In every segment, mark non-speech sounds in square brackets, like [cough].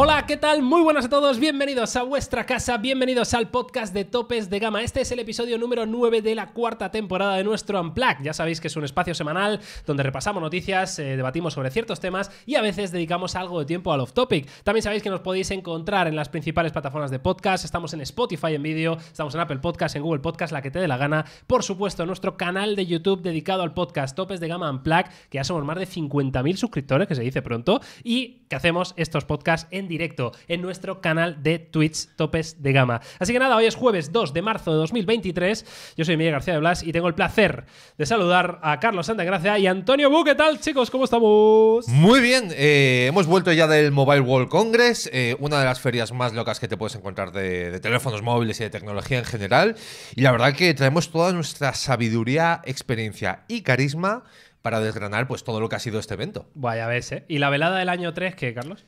Hola, ¿qué tal? Muy buenas a todos, bienvenidos a vuestra casa, bienvenidos al podcast de Topes de Gama. Este es el episodio número 9 de la cuarta temporada de nuestro Unplug. Ya sabéis que es un espacio semanal donde repasamos noticias, eh, debatimos sobre ciertos temas y a veces dedicamos algo de tiempo al off-topic. También sabéis que nos podéis encontrar en las principales plataformas de podcast, estamos en Spotify en vídeo, estamos en Apple Podcast, en Google Podcast, la que te dé la gana. Por supuesto, nuestro canal de YouTube dedicado al podcast Topes de Gama Unplug, que ya somos más de 50.000 suscriptores, que se dice pronto, y que hacemos estos podcasts en directo en nuestro canal de Twitch Topes de Gama. Así que nada, hoy es jueves 2 de marzo de 2023. Yo soy Miguel García de Blas y tengo el placer de saludar a Carlos Santagracia y Antonio Bu. ¿Qué tal, chicos? ¿Cómo estamos? Muy bien. Eh, hemos vuelto ya del Mobile World Congress, eh, una de las ferias más locas que te puedes encontrar de, teléfonos móviles y de tecnología en general. Y la verdad que traemos toda nuestra sabiduría, experiencia y carisma para desgranar pues todo lo que ha sido este evento. Vaya ves, ¿eh? ¿Y la velada del año 3 qué, Carlos?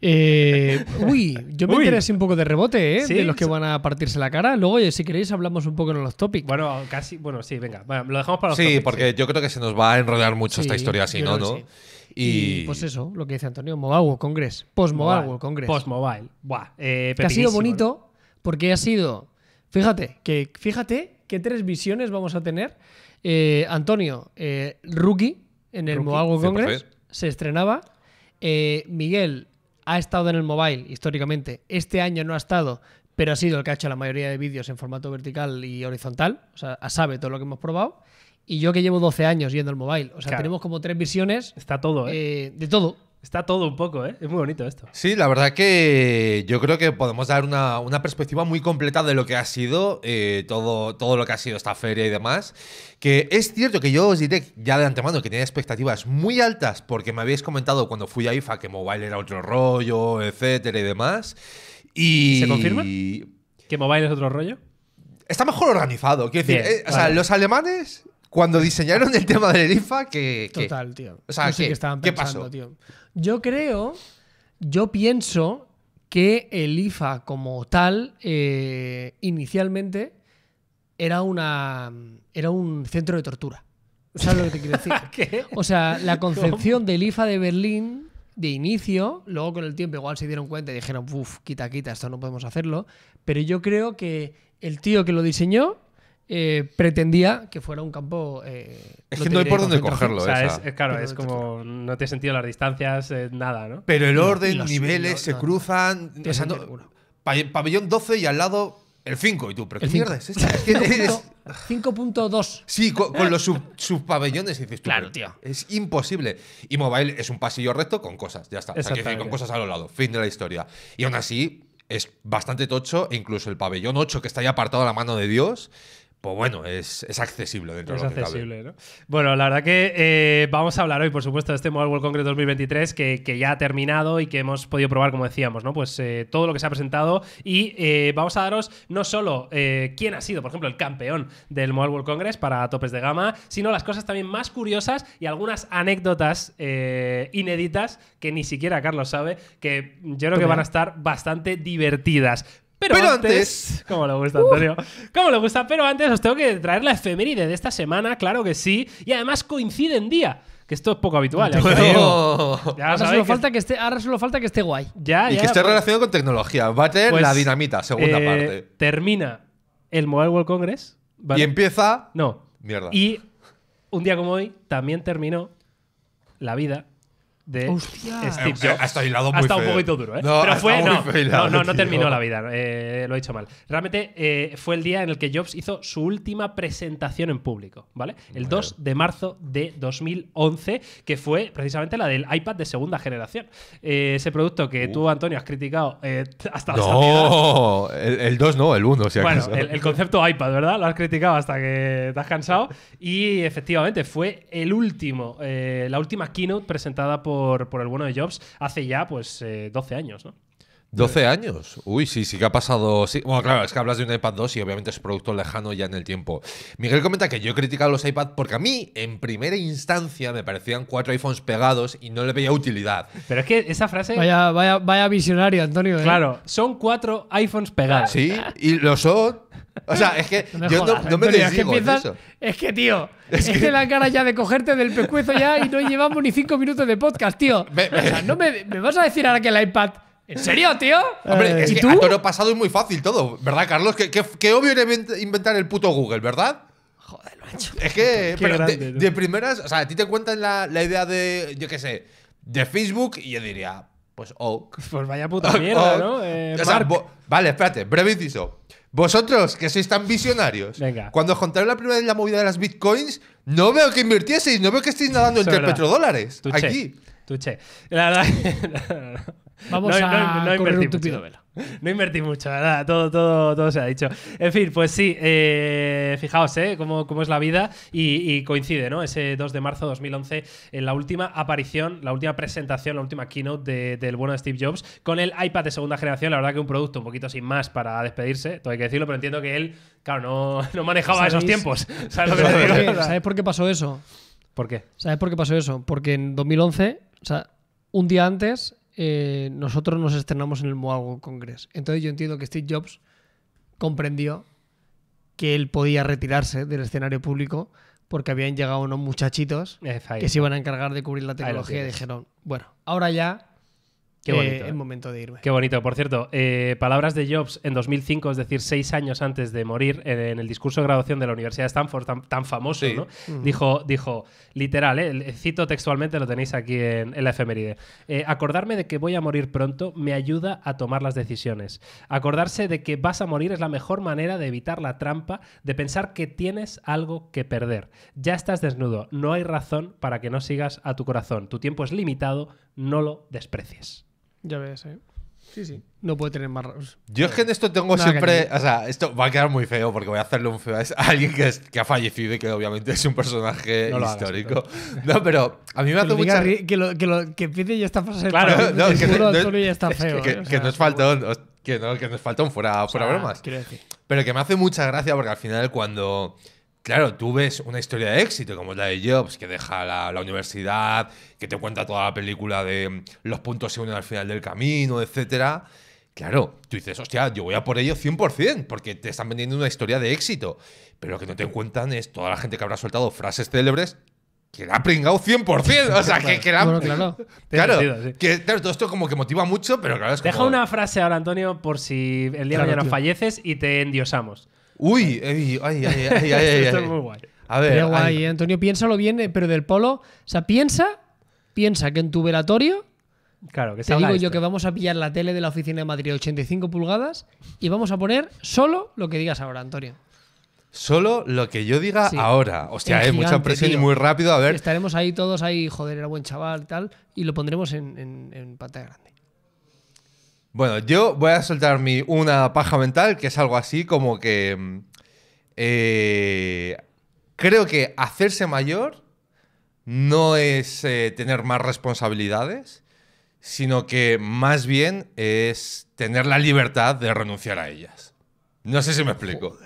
Eh, uy, yo me quedé así un poco de rebote, ¿eh? De los que van a partirse la cara. Luego, si queréis, hablamos un poco en los topics. Bueno, casi. Bueno, sí, venga. lo dejamos para los sí, sí, porque yo creo que se nos va a enrollar mucho esta historia así, ¿no? ¿no? Y... pues eso, lo que dice Antonio, Mobile congres, Post Mobile congres Post Mobile, buah, eh, que ha sido bonito porque ha sido, fíjate, que fíjate qué tres visiones vamos a tener. Antonio, rookie en el Mobile congreso se estrenaba. Miguel, ha estado en el mobile históricamente. Este año no ha estado, pero ha sido el que ha hecho la mayoría de vídeos en formato vertical y horizontal. O sea, sabe todo lo que hemos probado. Y yo que llevo 12 años yendo al mobile. O sea, tenemos como tres visiones. Está todo, Eh, eh de todo. Está todo un poco, ¿eh? Es muy bonito esto. Sí, la verdad que yo creo que podemos dar una, perspectiva muy completa de lo que ha sido eh, todo, todo lo que ha sido esta feria y demás. Que es cierto que yo os diré ya de antemano que tenía expectativas muy altas porque me habéis comentado cuando fui a IFA que mobile era otro rollo, etcétera y demás. Y... ¿Se confirma? ¿Que mobile es otro rollo? Está mejor organizado. Quiero decir, eh, los alemanes cuando diseñaron el tema del IFA, que. Total, tío. O sea, ¿qué, pasó? Tío. Yo creo, yo pienso que el IFA como tal eh, inicialmente era, una, era un centro de tortura. ¿Sabes lo que te quiero decir? [laughs] O sea, la concepción del IFA de Berlín de inicio, luego con el tiempo igual se dieron cuenta y dijeron, uff, quita, quita, esto no podemos hacerlo, pero yo creo que el tío que lo diseñó eh, pretendía que fuera un campo. Eh, es que no hay por dónde cogerlo. ¿eh? O sea, Es, claro, es como no te he sentido las distancias, nada, ¿no? Pero el orden, niveles, se cruzan. pabellón 12 y al lado el 5. Y tú, ¿pero qué pierdes? es 5.2. [laughs] Sí, con, los sub, subpabellones. claro, tío. Es imposible. Y mobile es un pasillo recto con cosas, ya está. O sea, con cosas a los lados. Fin de la historia. Y aún así, es bastante tocho, e incluso el pabellón 8 que está ahí apartado a la mano de Dios pues bueno, es, accesible dentro de lo cabe. ¿no? Bueno, la verdad que eh, vamos a hablar hoy, por supuesto, de este Mobile World Congress 2023 que, que, ya ha terminado y que hemos podido probar, como decíamos, ¿no? Pues eh, todo lo que se ha presentado y eh, vamos a daros no solo quién ha sido, por ejemplo, el campeón del Mobile World Congress para topes de gama, sino las cosas también más curiosas y algunas anécdotas inéditas que ni siquiera Carlos sabe, que yo creo que pues van a estar bastante divertidas. Pero, antes, cómo le gusta, Antonio. Uh. cómo le gusta. Pero antes os tengo que traer la efeméride de esta semana, claro que sí. Y además coincide en día. Que esto es poco habitual. ahora, solo Falta que esté, guay. Ya, y que esté pues relacionado con tecnología. Va a tener pues, la dinamita, segunda eh, parte. Termina el Mobile World Congress. Y empieza. No. Y un día como hoy también terminó la vida Hostia. Steve eh, Ha estado un poquito duro, ¿eh? No, No, terminó la vida, eh, lo he hecho mal. Realmente fue el día en el que Jobs hizo su última presentación en público, ¿vale? El 2 de marzo de 2011, que fue precisamente la del iPad de segunda generación. ese producto que uh. tú, Antonio, has criticado hasta la No, el, 2 no, el 1, Bueno, el, concepto iPad, ¿verdad? Lo has criticado hasta que te has cansado. Y efectivamente, fue el último, la última keynote presentada por por, por el bueno de Jobs hace ya pues 12 eh, años, ¿no? 12 años. Uy, sí, sí que ha pasado. Bueno, claro, es que hablas de un iPad 2 y obviamente es producto lejano ya en el tiempo. Miguel comenta que yo he criticado los iPads porque a mí, en primera instancia, me parecían cuatro iPhones pegados y no le veía utilidad. Pero es que esa frase. Vaya, visionario, Antonio. ¿eh? Claro, son cuatro iPhones pegados. Sí, y lo son. O sea, es que [laughs] yo no, me es que, tío, [laughs] es, que... la cara ya de cogerte del pescuezo ya y no llevamos ni cinco minutos de podcast, tío. no me vas a decir ahora que el iPad ¿En serio, tío? Hombre, es eh, que pasado es muy fácil todo, ¿verdad, Carlos? Que obvio era inventar el puto Google, ¿verdad? Joder, macho. Es que, pero de, primeras, o sea, a ti te cuentan la, idea de, yo qué sé, de Facebook y yo diría, pues oh, [laughs] Pues vaya puta mierda, ¿no? Eh, vale, espérate, breve inciso. Vosotros, que sois tan visionarios, cuando os contaron la primera vez la movida de las bitcoins, no veo que invirtieseis, no veo que estéis nadando entre petrodólares. aquí. Tu che. la, verdad… [laughs] Vamos a no, no, correr mucho. No invertí mucho, ¿verdad? Todo, todo, todo se ha dicho. En fin, pues sí, eh, fijaos ¿eh? Cómo, es la vida y, coincide, ¿no? Ese 2 de marzo de 2011, en la última aparición, la última presentación, la última keynote del bueno de Steve Jobs con el iPad de segunda generación. La verdad que un producto un poquito sin más para despedirse, todo hay que decirlo, pero entiendo que él, claro, no, [laughs] no manejaba esos tiempos. [laughs] ¿Sabes, ¿Sabes por qué pasó eso? ¿Por qué? ¿Sabes por qué pasó eso? Porque en 2011, o sea, un día antes, eh, nosotros nos estrenamos en el Moago Congress. Entonces yo entiendo que Steve Jobs comprendió que él podía retirarse del escenario público porque habían llegado unos muchachitos que se iban a encargar de cubrir la tecnología y dijeron, bueno, ahora ya Qué eh, bonito, el momento de irme. Qué bonito. Por cierto, eh, palabras de Jobs en 2005, es decir, seis años antes de morir, en el discurso de graduación de la Universidad de Stanford, tan, famoso, ¿no? dijo, dijo, literal, eh, cito textualmente, lo tenéis aquí en, en la efeméride. acordarme de que voy a morir pronto me ayuda a tomar las decisiones. Acordarse de que vas a morir es la mejor manera de evitar la trampa, de pensar que tienes algo que perder. Ya estás desnudo, no hay razón para que no sigas a tu corazón. Tu tiempo es limitado, no lo desprecies. Ya ves, ¿eh? Sí, sí. Mm. No puede tener más. Yo es que en esto tengo siempre. O sea, esto va a quedar muy feo porque voy a hacerle un feo a alguien que, ha fallecido y que obviamente es un personaje histórico. [laughs] no, pero a mí me hace mucha. Que, lo, que, que frase. Claro, no, que, no, ya está feo. Que, Que, no, que nos fuera, fuera Quiero Decir. Pero que me hace mucha gracia porque al final cuando. Claro, tú ves una historia de éxito como la de Jobs, que deja la, universidad, que te cuenta toda la película de mm, los puntos se unen al final del camino, etc. Claro, tú dices, hostia, yo voy a por ello 100%, porque te están vendiendo una historia de éxito. Pero lo que no te cuentan es toda la gente que habrá soltado frases célebres que la ha pringado 100%. O sea, que, claro. [laughs] Claro, todo esto como que motiva mucho, pero claro, es como... Deja una frase ahora, Antonio, por si el día de mañana falleces y te endiosamos. Uy, eh, ay, ay, ay, ay, ay, [laughs] Esto es muy guay. A guay, eh, Antonio, piénsalo bien, eh, pero del polo. O sea, piensa, piensa que en tu velatorio. Claro, que sea Te digo yo este. que vamos a pillar la tele de la oficina de Madrid 85 pulgadas y vamos a poner solo lo que digas ahora, Antonio. Solo lo que yo diga ahora. o sea, mucha presión y muy rápido. A ver. Estaremos ahí todos ahí, joder, era buen chaval, y tal. Y lo pondremos en, en, en pantalla grande. Bueno, yo voy a soltar mi, una paja mental, que es algo así como que. Mm, eh, creo que hacerse mayor no es eh, tener más responsabilidades, sino que más bien es tener la libertad de renunciar a ellas. No sé si me explico.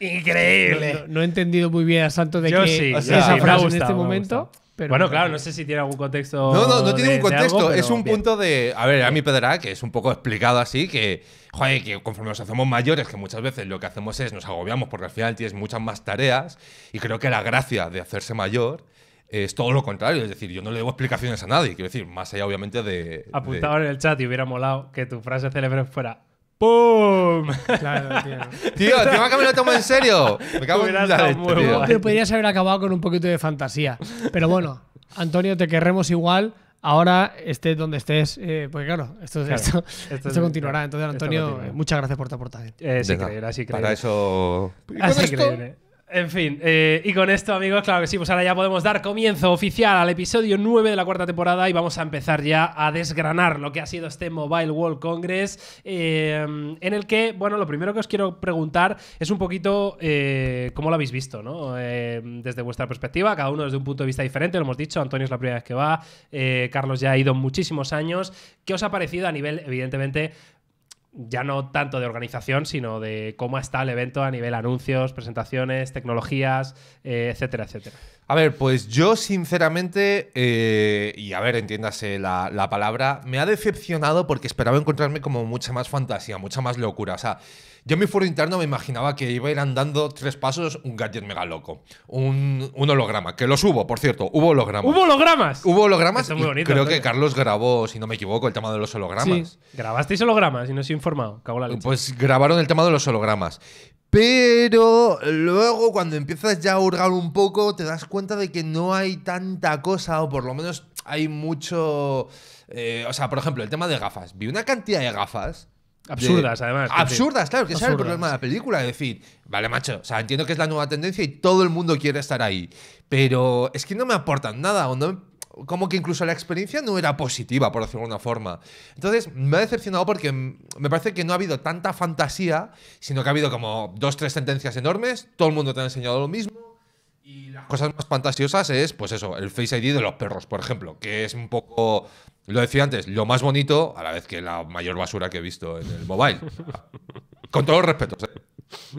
Increíble. No, he entendido muy bien a Santo de que en este momento bueno, claro, no sé si tiene algún contexto. No, no, no tiene un contexto. es un punto de. A ver, a mí Pedra, que es un poco explicado así, que, joder, que conforme nos hacemos mayores, que muchas veces lo que hacemos es nos agobiamos porque al final tienes muchas más tareas, y creo que la gracia de hacerse mayor es todo lo contrario. Es decir, yo no le debo explicaciones a nadie. Quiero decir, más allá obviamente de. Apuntaba en el chat y hubiera molado que tu frase célebre fuera: ¡Pum! tío. tío, tío, que me lo tomo en serio. Me podrías haber acabado con un poquito de fantasía. Pero bueno, Antonio, te querremos igual. Ahora estés donde estés, eh, porque claro, esto, esto, esto, continuará. Entonces, Antonio, muchas gracias por tu aportación. Eh, es sí, increíble, Para eso. increíble. En fin, eh, y con esto, amigos, claro que sí, pues ahora ya podemos dar comienzo oficial al episodio 9 de la cuarta temporada y vamos a empezar ya a desgranar lo que ha sido este Mobile World Congress, eh, en el que, bueno, lo primero que os quiero preguntar es un poquito eh, cómo lo habéis visto, ¿no? desde vuestra perspectiva, cada uno desde un punto de vista diferente, lo hemos dicho, Antonio es la primera vez que va, Carlos ya ha ido muchísimos años, ¿qué os ha parecido a nivel, evidentemente, ya no tanto de organización, sino de cómo está el evento a nivel anuncios, presentaciones, tecnologías, eh, etcétera, etcétera. A ver, pues yo sinceramente, eh, y a ver, entiéndase la, la palabra, me ha decepcionado porque esperaba encontrarme como mucha más fantasía, mucha más locura. O sea, yo en mi foro interno me imaginaba que iba a ir andando tres pasos un gadget mega loco. Un, holograma, que los hubo, por cierto. Hubo hologramas. ¡Hubo hologramas! Hubo hologramas. creo que Carlos grabó, si no me equivoco, el tema de los hologramas. Sí. ¿Grabasteis hologramas? Y no os he informado. Pues grabaron el tema de los hologramas. Pero luego cuando empiezas ya a hurgar un poco, te das cuenta de que no hay tanta cosa, o por lo menos hay mucho... Eh, o sea, por ejemplo, el tema de gafas. Vi una cantidad de gafas Absurdas, además. Absurdas, claro, que ese el problema de la película. Es decir, vale, macho, o sea, entiendo que es la nueva tendencia y todo el mundo quiere estar ahí. Pero es que no me aportan nada, como que incluso la experiencia no era positiva, por decirlo de alguna forma. Entonces, me ha decepcionado porque me parece que no ha habido tanta fantasía, sino que ha habido como dos, tres sentencias enormes, todo el mundo te ha enseñado lo mismo. Y las cosas más fantasiosas es, pues eso, el Face ID de los perros, por ejemplo, que es un poco lo decía antes, lo más bonito, a la vez que la mayor basura que he visto en el mobile. [laughs] Con todos los respetos. ¿eh?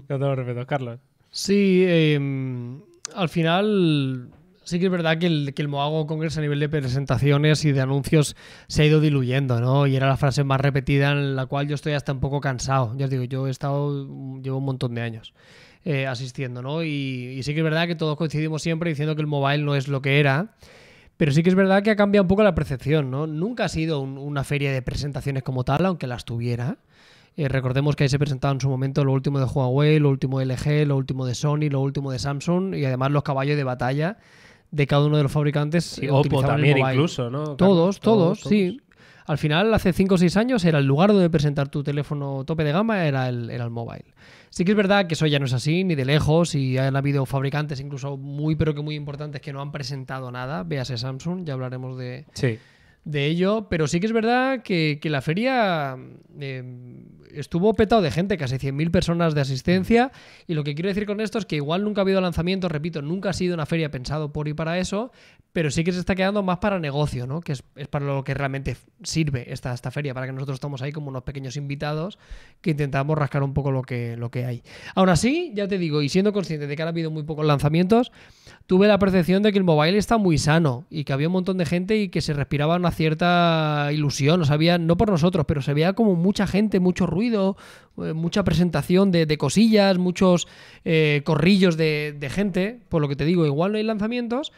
Con todos los respetos, Carlos. Sí, em, al final sí que es verdad que el, que el Moago Congress a nivel de presentaciones y de anuncios se ha ido diluyendo, ¿no? Y era la frase más repetida en la cual yo estoy hasta un poco cansado. Ya os digo, yo he estado, llevo un montón de años. Eh, asistiendo, ¿no? Y, y sí que es verdad que todos coincidimos siempre diciendo que el mobile no es lo que era, pero sí que es verdad que ha cambiado un poco la percepción, ¿no? Nunca ha sido una feria de presentaciones como tal, aunque las tuviera. Eh, recordemos que ahí se presentaba en su momento lo último de Huawei, lo último de LG, lo último de Sony, lo último de Samsung y además los caballos de batalla de cada uno de los fabricantes. Oppo también incluso, ¿no? Todos, todos, sí. Al final, hace 5 o 6 años, era el lugar donde presentar tu teléfono tope de gama, era el, móvil. Sí que es verdad que eso ya no es así, ni de lejos, y han habido fabricantes incluso muy, pero que muy importantes que no han presentado nada, véase Samsung, ya hablaremos de, de ello, pero sí que es verdad que, la feria em, estuvo petado de gente, casi 100.000 personas de asistencia, y lo que quiero decir con esto es que igual nunca ha habido lanzamientos, repito, nunca ha sido una feria pensado por y para eso, pero sí que se está quedando más para negocio, ¿no? Que es, para lo que realmente sirve esta, esta feria, para que nosotros estamos ahí como unos pequeños invitados que intentamos rascar un poco lo que, lo que hay. Aún así, ya te digo, y siendo consciente de que han habido muy pocos lanzamientos, tuve la percepción de que el mobile está muy sano y que había un montón de gente y que se respiraba una cierta ilusión, no por nosotros, pero se veía como mucha gente, mucho ruido, eh, mucha presentación de, cosillas, muchos eh, corrillos de, de gente, por lo que te digo, igual no hay lanzamientos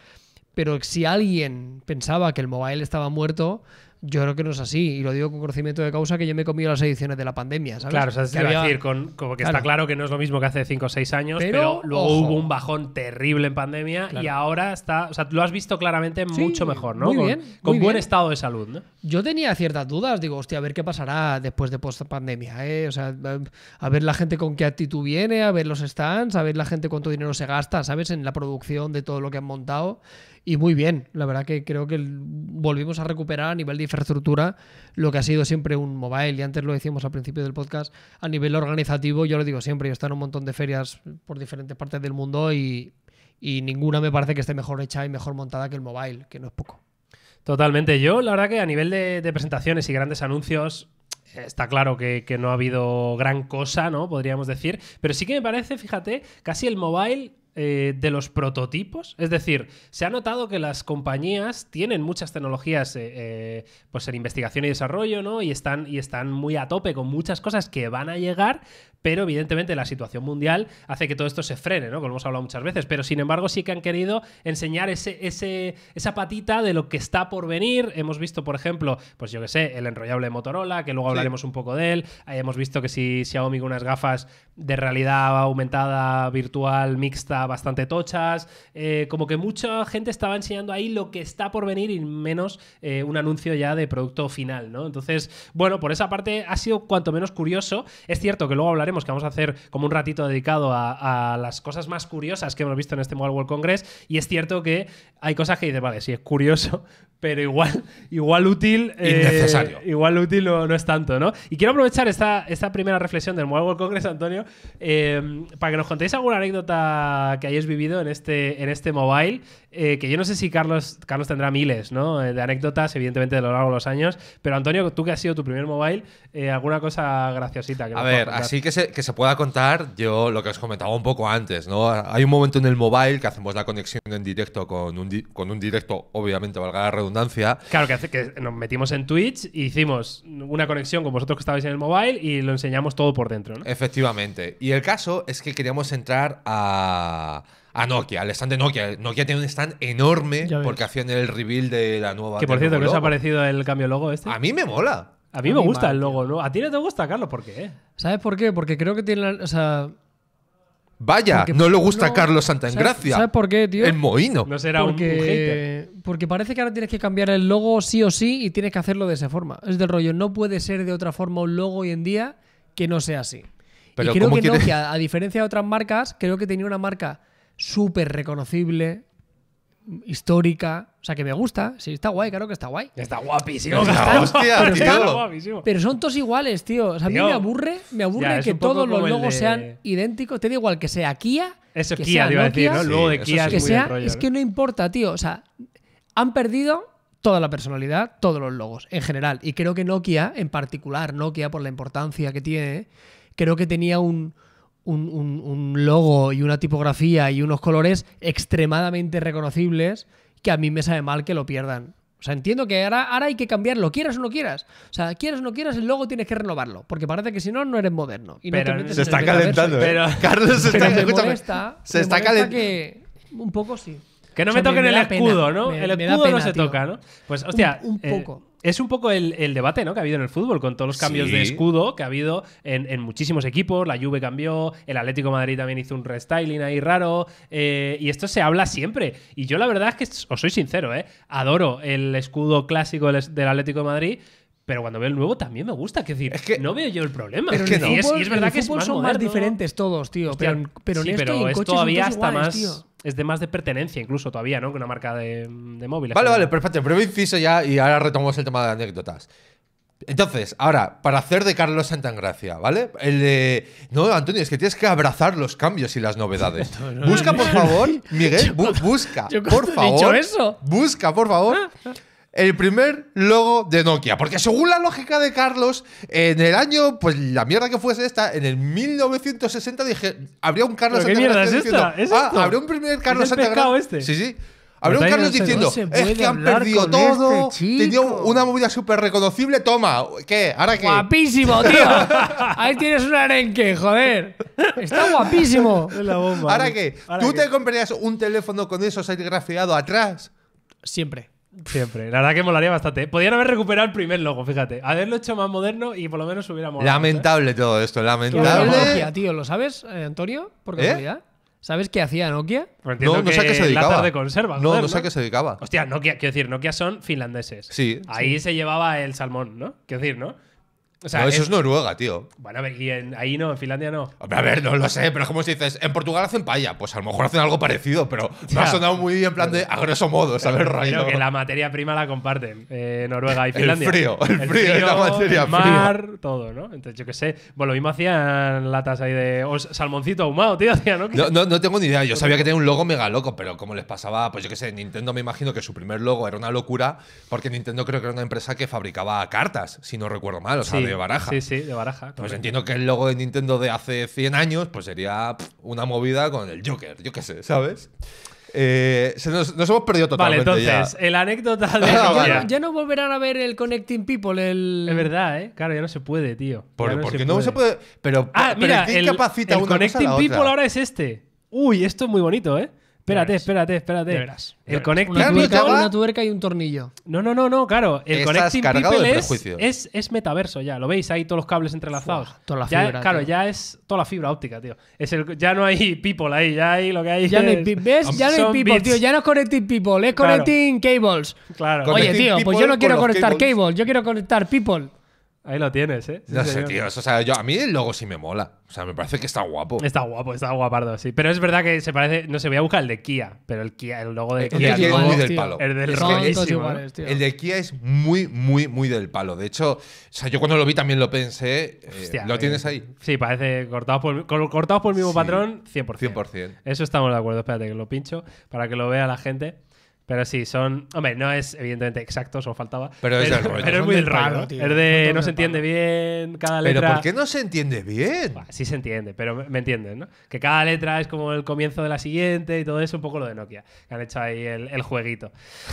pero si alguien pensaba que el mobile estaba muerto, yo creo que no es así. Y lo digo con conocimiento de causa que yo me he comido las ediciones de la pandemia, ¿sabes? Claro, es decir, como que está claro que no es lo mismo que hace 5 o 6 años, pero, luego hubo un bajón terrible en pandemia y ahora está. O sea, lo has visto claramente mucho mejor, ¿no? con, buen estado de salud, ¿no? Yo tenía ciertas dudas, digo, hostia, a ver qué pasará después de post pandemia, ¿eh? O sea, a ver la gente con qué actitud viene, a ver los stands, a ver la gente cuánto dinero se gasta, ¿sabes? En la producción de todo lo que han montado y muy bien. La verdad que creo que volvimos a recuperar a nivel de infraestructura lo que ha sido siempre un mobile, y antes lo decíamos al principio del podcast, a nivel organizativo, yo lo digo siempre, yo he estado en un montón de ferias por diferentes partes del mundo y, ninguna me parece que esté mejor hecha y mejor montada que el mobile, que no es poco. Totalmente. Yo, la verdad que a nivel de, presentaciones y grandes anuncios, eh, está claro que, que, no ha habido gran cosa, ¿no? Podríamos decir. Pero sí que me parece, fíjate, casi el mobile eh, de los prototipos? Es decir, se ha notado que las compañías tienen muchas tecnologías eh, eh, pues en investigación y desarrollo, ¿no? Y están, y están muy a tope con muchas cosas que van a llegar, pero evidentemente la situación mundial hace que todo esto se frene, ¿no? Como hemos hablado muchas veces, pero sin embargo sí que han querido enseñar ese, ese, esa patita de lo que está por venir. Hemos visto, por ejemplo, pues yo que sé, el enrollable de Motorola, que luego hablaremos un poco de él. Eh, hemos visto que si Xiaomi con unas gafas de realidad aumentada, virtual, mixta, bastante tochas, eh, como que mucha gente estaba enseñando ahí lo que está por venir y menos eh, un anuncio ya de producto final, ¿no? Entonces, bueno, por esa parte ha sido cuanto menos curioso. Es cierto que luego hablaremos que vamos a hacer como un ratito dedicado a, las cosas más curiosas que hemos visto en este Mobile World Congress. Y es cierto que hay cosas que dices, vale, sí es curioso, [laughs] pero igual, igual útil. Eh, igual útil no, no, es tanto, ¿no? Y quiero aprovechar esta, esta primera reflexión del Mobile World Congress, Antonio, eh, para que nos contéis alguna anécdota que hayáis vivido en este, en este mobile. Eh, que yo no sé si Carlos, Carlos tendrá miles eh, de anécdotas, evidentemente, a lo largo de los años, pero Antonio, tú que has sido tu primer mobile, eh, alguna cosa graciosita. Que a ver, así que se, que se pueda contar, yo lo que os comentaba un poco antes, ¿no? Hay un momento en el mobile que hacemos la conexión en directo con un, con un directo, obviamente, valga la redundancia. Claro, que, hace, que nos metimos en Twitch y e hicimos una conexión con vosotros que estabais en el mobile y lo enseñamos todo por dentro, Efectivamente. Y el caso es que queríamos entrar a a ah, Nokia, al stand de Nokia. Nokia tiene un stand enorme porque hacían el reveal de la nueva. Que por cierto, que os ha parecido el cambio logo este? A mí me mola. A mí, me gusta el logo, ¿no? A ti no te gusta, Carlos, ¿por qué? ¿Sabes por qué? Porque creo que tiene la, o sea, Vaya, no le gusta Carlos Santa Engracia. ¿Sabes por qué, tío? El mohino. No será porque, un hater. Porque parece que ahora tienes que cambiar el logo sí o sí y tienes que hacerlo de esa forma. Es del rollo, no puede ser de otra forma un logo hoy en día que no sea así. Pero y creo que Nokia, a diferencia de otras marcas, creo que tenía una marca súper reconocible, histórica. O sea, que me gusta. Sí, está guay, claro que está guay. Está guapísimo. Está, pero, pero, son todos iguales, tío. O sea, a mí me aburre, me aburre que todos los logos sean idénticos. Te da igual que sea Kia. que ¿no? Es que no importa, tío. O sea, han perdido toda la personalidad, todos los logos en general. Y creo que Nokia, en particular, Nokia, por la importancia que tiene, creo que tenía un, un, logo y una tipografía y unos colores extremadamente reconocibles que a mí me sabe mal que lo pierdan. O sea, entiendo que ahora, ahora hay que cambiarlo, quieras o no quieras. O sea, quieras o no quieras, el logo tienes que renovarlo. Porque parece que si no, no eres moderno. se está calentando, ¿eh? [laughs] Carlos se está, se está un poco sí. Que no me toquen el escudo, ¿no? el escudo no se toca, ¿no? Pues, hostia. Un, eh, poco es un poco el, debate ¿no? que ha habido en el fútbol con todos los cambios de escudo que ha habido en, muchísimos equipos. La Juve cambió, el Atlético de Madrid también hizo un restyling ahí raro. Eh, y esto se habla siempre. Y yo la verdad es que, os soy sincero, ¿eh? adoro el escudo clásico del, del Atlético de Madrid pero cuando veo el nuevo también me gusta. Que decir, es que, no veo yo el problema. es que no. es, verdad que son más diferentes todos, tío. pero, pero, en esto es todavía hasta más. Es de más de pertenencia, incluso todavía, ¿no? Que una marca de, de móviles. Vale, vale, pero espérate, breve inciso ya y ahora retomamos el tema de anécdotas. Entonces, ahora, para hacer de Carlos Santangracia, ¿vale? El de. No, Antonio, es que tienes que abrazar los cambios y las novedades. [laughs] busca, por favor, [laughs] Miguel, busca, por favor. Dicho eso. Busca, por favor. [laughs] el primer logo de Nokia. Porque según la lógica de Carlos, en el año, pues la mierda que fuese esta, en el 1960 dije, habría un Carlos ¿Qué mierda es esta? Ah, habría un primer Carlos ¿Es este? Sí, sí. Habría un Carlos diciendo, es que han perdido este todo, tiene tenía una movida súper reconocible, toma, ¿qué? ¿Ahora qué? Guapísimo, [laughs] tío. Ahí tienes un arenque, joder. Está guapísimo. [laughs] La bomba, ¿Ahora qué? ¿Tú te comprarías un teléfono con eso serigrafiado atrás? Siempre. Siempre. La verdad que molaría bastante. ¿eh? Podrían haber recuperado el primer logo, fíjate. Haberlo hecho más moderno y por lo menos hubiera molado. ¿eh? Lamentable todo esto, lamentable. Nokia, tío, ¿lo sabes, eh, Antonio? Por ¿Sabes qué hacía Nokia? Pues no, no sé a qué se dedicaba. De conserva, no, no sé a qué se dedicaba. Hostia, Nokia, quiero decir, Nokia son finlandeses. Sí. Ahí se llevaba el salmón, ¿no? Quiero decir, ¿no? eso es, Noruega, tío. Bueno, a ver, y ahí no, en Finlandia no. a ver, no lo sé, pero es como si dices, en Portugal hacen paya, pues a lo mejor hacen algo parecido, pero me ha sonado muy en plan de a grosso modo, ¿sabes, Creo que la materia prima la comparten eh, Noruega y Finlandia. El frío, el, frío, la materia el mar, todo, ¿no? Entonces, yo qué sé. Bueno, lo mismo hacían latas ahí de salmoncito ahumado, tío, [laughs] ¿no? ¿no? tengo ni idea. Yo sabía que tenía un logo mega loco, pero como les pasaba, pues yo qué sé, Nintendo me imagino que su primer logo era una locura, porque Nintendo creo que era una empresa que fabricaba cartas, si no recuerdo mal, o de baraja. Sí, sí, de baraja. Pues entiendo que el logo de Nintendo de hace 100 años pues sería una movida con el Joker, yo qué sé, ¿sabes? Eh, nos, hemos perdido totalmente. Vale, entonces, el anécdota de. [laughs] Ah, ya, no volverán a ver el Connecting People. El... Es verdad, ¿eh? Claro, ya no se puede, tío. Por, no porque no se puede. Pero, ah, mira, el, Connecting People ahora es este. Uy, esto es muy bonito, ¿eh? Espérate, espérate, espérate. De El Connecting una una tuerca y un tornillo. No, no, no, no, claro. El Connecting People es, es, metaverso ya. Lo veis, ahí, todos los cables entrelazados. claro, ya es toda la fibra óptica, tío. Es el, ya no hay people ahí, ya hay lo que hay. Ya no hay, Ya no hay people, tío. Ya no es Connecting People, es Connecting Cables. Oye, tío, pues yo no quiero conectar cables, yo quiero conectar people. Ahí lo tienes, ¿eh? no sé, tío. o sea, yo, a mí el logo sí me mola. O sea, me parece que está guapo. Está guapo, está guapardo, sí. Pero es verdad que se parece. No sé, voy a buscar el de Kia, pero el Kia, el logo de Kia. El de Kia es muy del palo. El del El de Kia es muy, muy, muy del palo. De hecho, o sea, yo cuando lo vi también lo pensé. Eh, ¿Lo eh, tienes ahí? Sí, parece cortado por, cortado por el mismo patrón, 100%. 100%. Eso estamos de acuerdo. Espérate que lo pincho para que lo vea la gente. Pero sí, son. Hombre, no es evidentemente exacto, solo faltaba. Pero, es muy raro. tío, es de no se entiende bien cada letra. Pero ¿por qué no se entiende bien? sí se entiende, pero me, entienden, ¿no? Que cada letra es como el comienzo de la siguiente y todo eso, un poco lo de Nokia. han hecho ahí el, jueguito.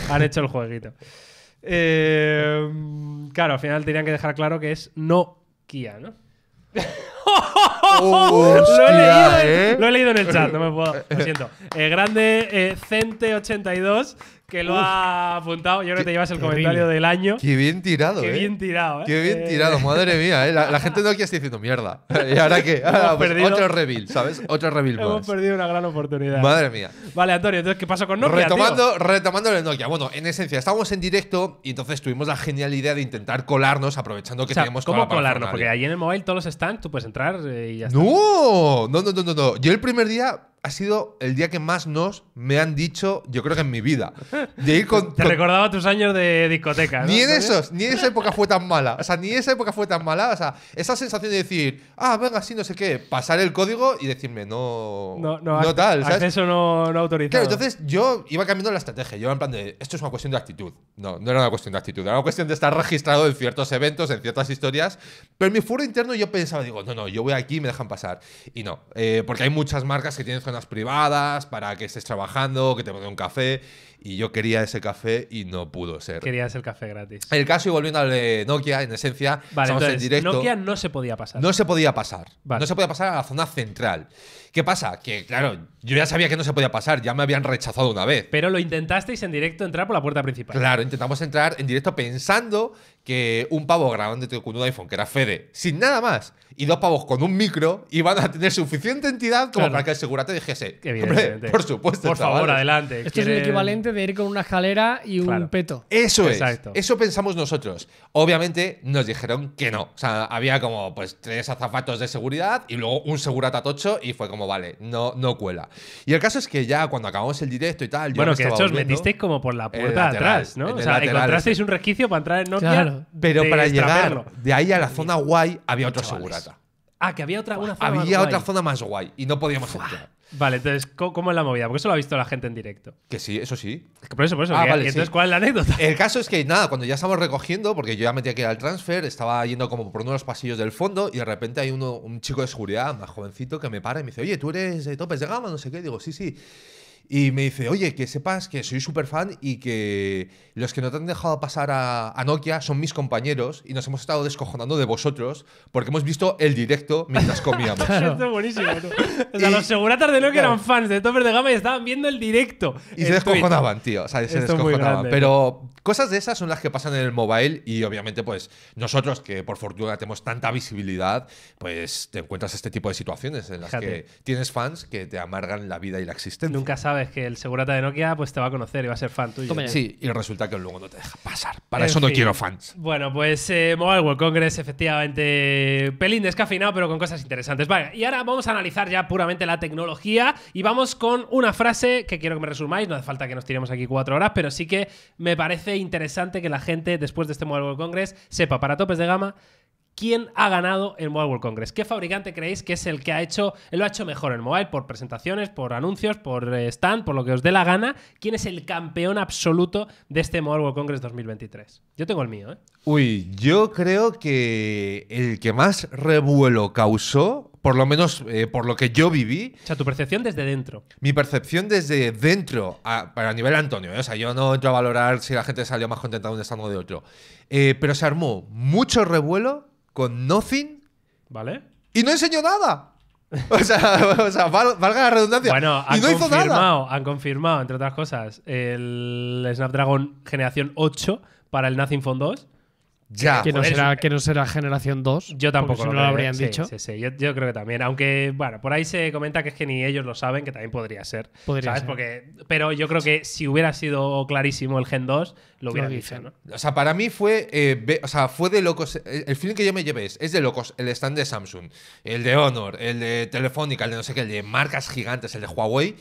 Han hecho el jueguito. [laughs] Eh, claro, al final tenían que dejar claro que es Nokia, ¿no? oh, lo, he leído, ¿eh? lo, he leído, en el chat, no me puedo. Lo siento. Eh, grande eh, Cente82 que lo ha apuntado. Yo creo te llevas el comentario del año. Qué bien tirado, Qué ¿eh? bien tirado, ¿eh? Qué bien eh, tirado, madre mía, ¿eh? La, [laughs] gente de Nokia está diciendo mierda. [laughs] ¿Y ahora qué? Pues, otro reveal, ¿sabes? Otro reveal Hemos perdido una gran oportunidad. Madre mía. Vale, Antonio, entonces, ¿qué pasó con Nokia? Retomando, retomando el Nokia. Bueno, en esencia, estábamos en directo y entonces tuvimos la genial idea de intentar colarnos aprovechando que teníamos sea, ¿Cómo colarnos? Porque allí en el móvil todos están tú puedes entrar eh, y ya está. No, no, no, no, no. Yo el primer día ha sido el día que más nos me han dicho, yo creo que en mi vida. De ir con, [laughs] Te recordaba tus años de discoteca. Ni en esos, ni en esa época fue tan mala. O sea, ni esa época fue tan mala. O sea, esa sensación de decir, ah, venga, sí, no sé qué, pasar el código y decirme, no. No, no, tal. ¿sabes? Acceso no, no autorizado. Claro, entonces yo iba cambiando la estrategia. Yo iba en plan de, esto es una cuestión de actitud. No, no era una cuestión de actitud. Era una cuestión de estar registrado en ciertos eventos, en ciertas historias. Pero en mi foro interno yo pensaba, digo, no, no, yo voy aquí y me dejan pasar. Y no, eh, porque hay muchas marcas que tienen zonas privadas para que estés trabajando, que te ponga un café. Y yo quería ese café y no pudo ser. Querías el café gratis. El caso, y volviendo al de Nokia, en esencia, estamos en directo. Nokia no se podía pasar. No se podía pasar. No se podía pasar a la zona central. ¿Qué pasa? Que, claro, yo ya sabía que no se podía pasar, ya me habían rechazado una vez. Pero lo intentasteis en directo entrar por la puerta principal. Claro, intentamos entrar en directo pensando que un pavo grabando con un iPhone, que era Fede, sin nada más, y dos pavos con un micro iban a tener suficiente entidad como para que el segurate dijese, por supuesto. Por favor, adelante. Esto es el equivalente de ir con una escalera y un peto. Eso es. Eso pensamos nosotros. Obviamente nos dijeron que no. O sea, había como pues tres azafatos de seguridad y luego un segurata tocho y fue como, vale, no, no cuela. Y el caso es que ya cuando acabamos el directo y tal, Bueno, que de hecho os metisteis como por la puerta de atrás, ¿no? O sea, encontrasteis un resquicio para entrar en Nokia. Claro. Pero para llegar de ahí a la zona guay había otro segurata. Ah, que había otra zona Había otra zona más guay y no podíamos entrar. Vale, entonces, ¿cómo es la movida? Porque eso lo ha visto la gente en directo. Que sí, eso sí. por eso, por eso. Ah, entonces, ¿cuál es la anécdota? El caso es que, nada, cuando ya estamos recogiendo, porque yo ya me tenía que ir al transfer, estaba yendo como por uno de los pasillos del fondo y de repente hay uno, un chico de seguridad más jovencito que me para y me dice, oye, tú eres de topes de gama, no sé qué. digo, sí, sí. Y me dice, oye, que sepas que soy súper fan y que los que no te han dejado pasar a, Nokia son mis compañeros y nos hemos estado descojonando de vosotros porque hemos visto el directo mientras [laughs] comíamos. Esto es buenísimo. O sea, los seguratas de Nokia eran fans de Topper de Gama y estaban viendo el directo. Y se descojonaban, tío. O sea, se descojonaban. pero Cosas de esas son las que pasan en el mobile y obviamente pues nosotros que por fortuna tenemos tanta visibilidad, pues te encuentras este tipo de situaciones en las que tienes fans que te amargan la vida y la existencia. Nunca sabes que el segurata de Nokia pues te va a conocer y va a ser fan tuyo. Sí, y resulta que luego no te deja pasar. Para eso no quiero fans. Bueno, pues eh, Mobile World Congress efectivamente pelín descafinado pero con cosas interesantes. Vale, y ahora vamos a analizar ya puramente la tecnología y vamos con una frase que quiero que me resumáis, no hace falta que nos tiremos aquí cuatro horas, pero sí que me parece interesante que la gente, después de este Mobile World Congress, sepa para topes de gama quién ha ganado el Mobile World Congress. ¿Qué fabricante creéis que es el que ha hecho, lo ha hecho mejor en mobile por presentaciones, por anuncios, por eh, stand, por lo que os dé la gana? ¿Quién es el campeón absoluto de este Mobile World Congress 2023? Yo tengo el mío, ¿eh? Uy, yo creo que el que más revuelo causó por lo menos eh, por lo que yo viví. O sea, tu percepción desde dentro. Mi percepción desde dentro, a, para nivel Antonio, ¿eh? o sea, yo no entro a valorar si la gente salió más contenta de un o de otro. Eh, pero se armó mucho revuelo con Nothing. ¿Vale? Y no enseñó nada. o, sea, [laughs] valga la redundancia. Bueno, han, confirmado, han confirmado, entre otras cosas, el Snapdragon Generación 8 para el Nothing Phone 2. Que no, será, que no será generación 2. Yo tampoco. no lo, ¿eh? habrían dicho. yo, creo que también. Aunque, bueno, por ahí se comenta que es que ni ellos lo saben, que también podría ser. Porque, pero yo creo que si hubiera sido clarísimo el Gen 2, lo hubieran dicho, ¿no? O sea, para mí fue, eh, o sea, fue de locos. El film que yo me llevé es, es de locos. El stand de Samsung, el de Honor, el de Telefónica, el de no sé qué, el de marcas gigantes, el de Huawei.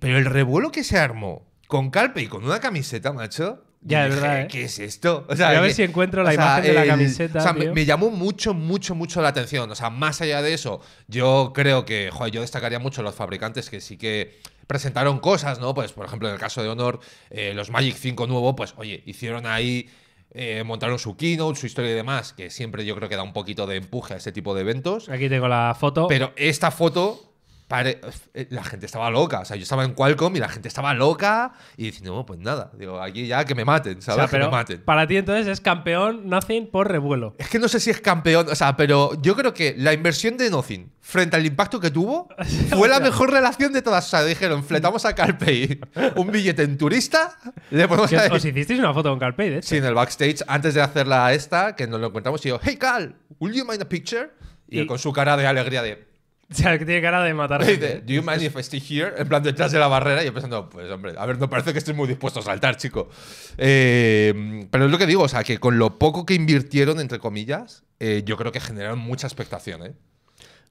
Pero el revuelo que se armó con Calpe y con una camiseta, macho. Ya, es verdad. ¿eh? ¿Qué es esto? O a ver si encuentro la imagen de la camiseta. O sea, me, llamó mucho, mucho, mucho la atención. O sea, más allá de eso, yo creo que, joder, yo destacaría mucho los fabricantes que sí que presentaron cosas, ¿no? Pues, por ejemplo, en el caso de Honor, eh, los Magic 5 nuevo, pues, oye, hicieron ahí. Eh, montaron su keynote, su historia y demás, que siempre yo creo que da un poquito de empuje a este tipo de eventos. Aquí tengo la foto. Pero esta foto eh, la gente estaba loca. O sea, yo estaba en Qualcomm y la gente estaba loca y diciendo, pues nada. Digo, aquí ya que me maten, ¿sabes? pero maten. Para ti entonces es campeón Nothing por revuelo. Es que no sé si es campeón, o sea, pero yo creo que la inversión de Nothing frente al impacto que tuvo [laughs] fue la mejor relación de todas. O sea, dijeron, fletamos a Carpey [laughs] un billete en turista, le ponemos hicisteis una foto con Carpey, de hecho. Sí, en el backstage, antes de hacerla esta, que nos lo encontramos y yo, hey Cal, will you mind a picture? y con su cara de alegría de [laughs] O sea, que tiene cara de matar. Gente. ¿eh? Do you mind if I stay here? En plan, detrás de la barrera. Y yo pensando, pues hombre, a ver, no parece que estoy muy dispuesto a saltar, chico. Eh, pero es lo que digo, o sea, que con lo poco que invirtieron, entre comillas, eh, yo creo que generaron mucha expectación, ¿eh?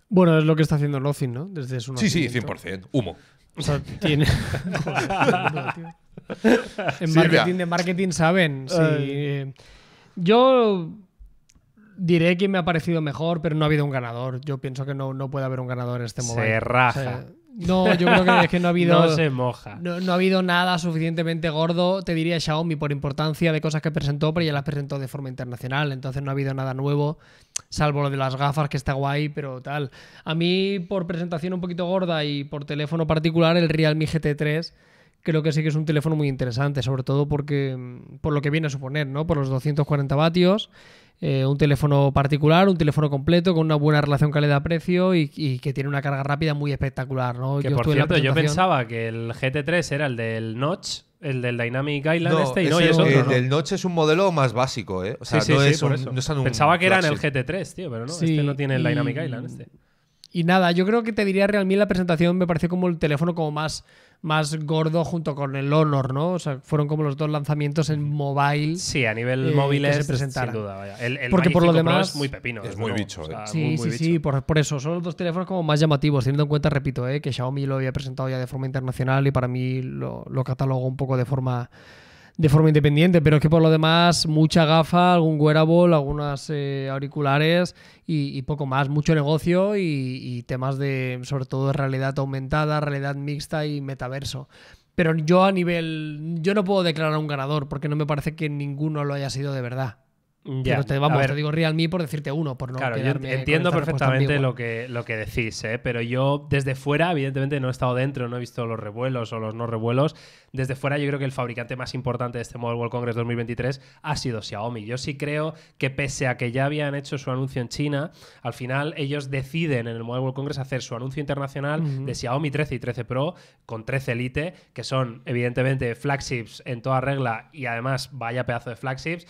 Bueno, es lo que está haciendo Lofin, ¿no? Desde su Sí, sí, 100%. Humo. O sea, tiene. [laughs] en marketing, de marketing saben. Sí. Yo Diré quién me ha parecido mejor, pero no ha habido un ganador. Yo pienso que no, no puede haber un ganador en este momento. Se raja. no, yo creo que no ha [laughs] habido. no se moja. No, ha habido nada suficientemente gordo, te diría Xiaomi, por importancia de cosas que presentó, pero ya las presentó de forma internacional. Entonces no ha habido nada nuevo, salvo lo de las gafas, que está guay, pero tal. A mí, por presentación un poquito gorda y por teléfono particular, el Realme GT3 creo que sí que es un teléfono muy interesante, sobre todo porque mm, por lo que viene a suponer, ¿no? Por los 240 vatios eh, un teléfono particular, un teléfono completo, con una buena relación calidad-precio y, que tiene una carga rápida muy espectacular. ¿no? yo por cierto, yo pensaba que el GT3 era el del Notch. El del Dynamic Island este y no, y El del Notch es un modelo más básico, ¿eh? Pensaba que era en el GT3, tío, pero no. Este no tiene el Dynamic Island, este. Y nada, yo creo que te diría realmente la presentación me pareció como el teléfono como más más gordo junto con el Honor, ¿no? O sea, fueron como los dos lanzamientos en mobile. Sí, a nivel eh, móvil es Sin duda, Porque por lo demás. es muy pepino. Es muy bicho, eh. Sí, sí, sí. Por, eso, son los dos teléfonos como más llamativos, teniendo en cuenta, repito, eh, que Xiaomi lo había presentado ya de forma internacional y para mí lo, catalogó un poco de forma de forma independiente, pero es que por lo demás, mucha gafa, algún wearable, algunas eh, auriculares y, poco más, mucho negocio y, temas de, sobre todo, de realidad aumentada, realidad mixta y metaverso. Pero yo a nivel, yo no puedo declarar un ganador porque no me parece que ninguno lo haya sido de verdad pero te, vamos, te digo Realme por decirte uno, por no Claro, entiendo perfectamente lo que, lo que decís, ¿eh? pero yo desde fuera, evidentemente no he estado dentro, no he visto los revuelos o los no revuelos. Desde fuera, yo creo que el fabricante más importante de este Mobile World Congress 2023 ha sido Xiaomi. Yo sí creo que pese a que ya habían hecho su anuncio en China, al final ellos deciden en el Mobile World Congress hacer su anuncio internacional de Xiaomi 13 y 13 Pro con 13 Elite, que son evidentemente flagships en toda regla y además vaya pedazo de flagships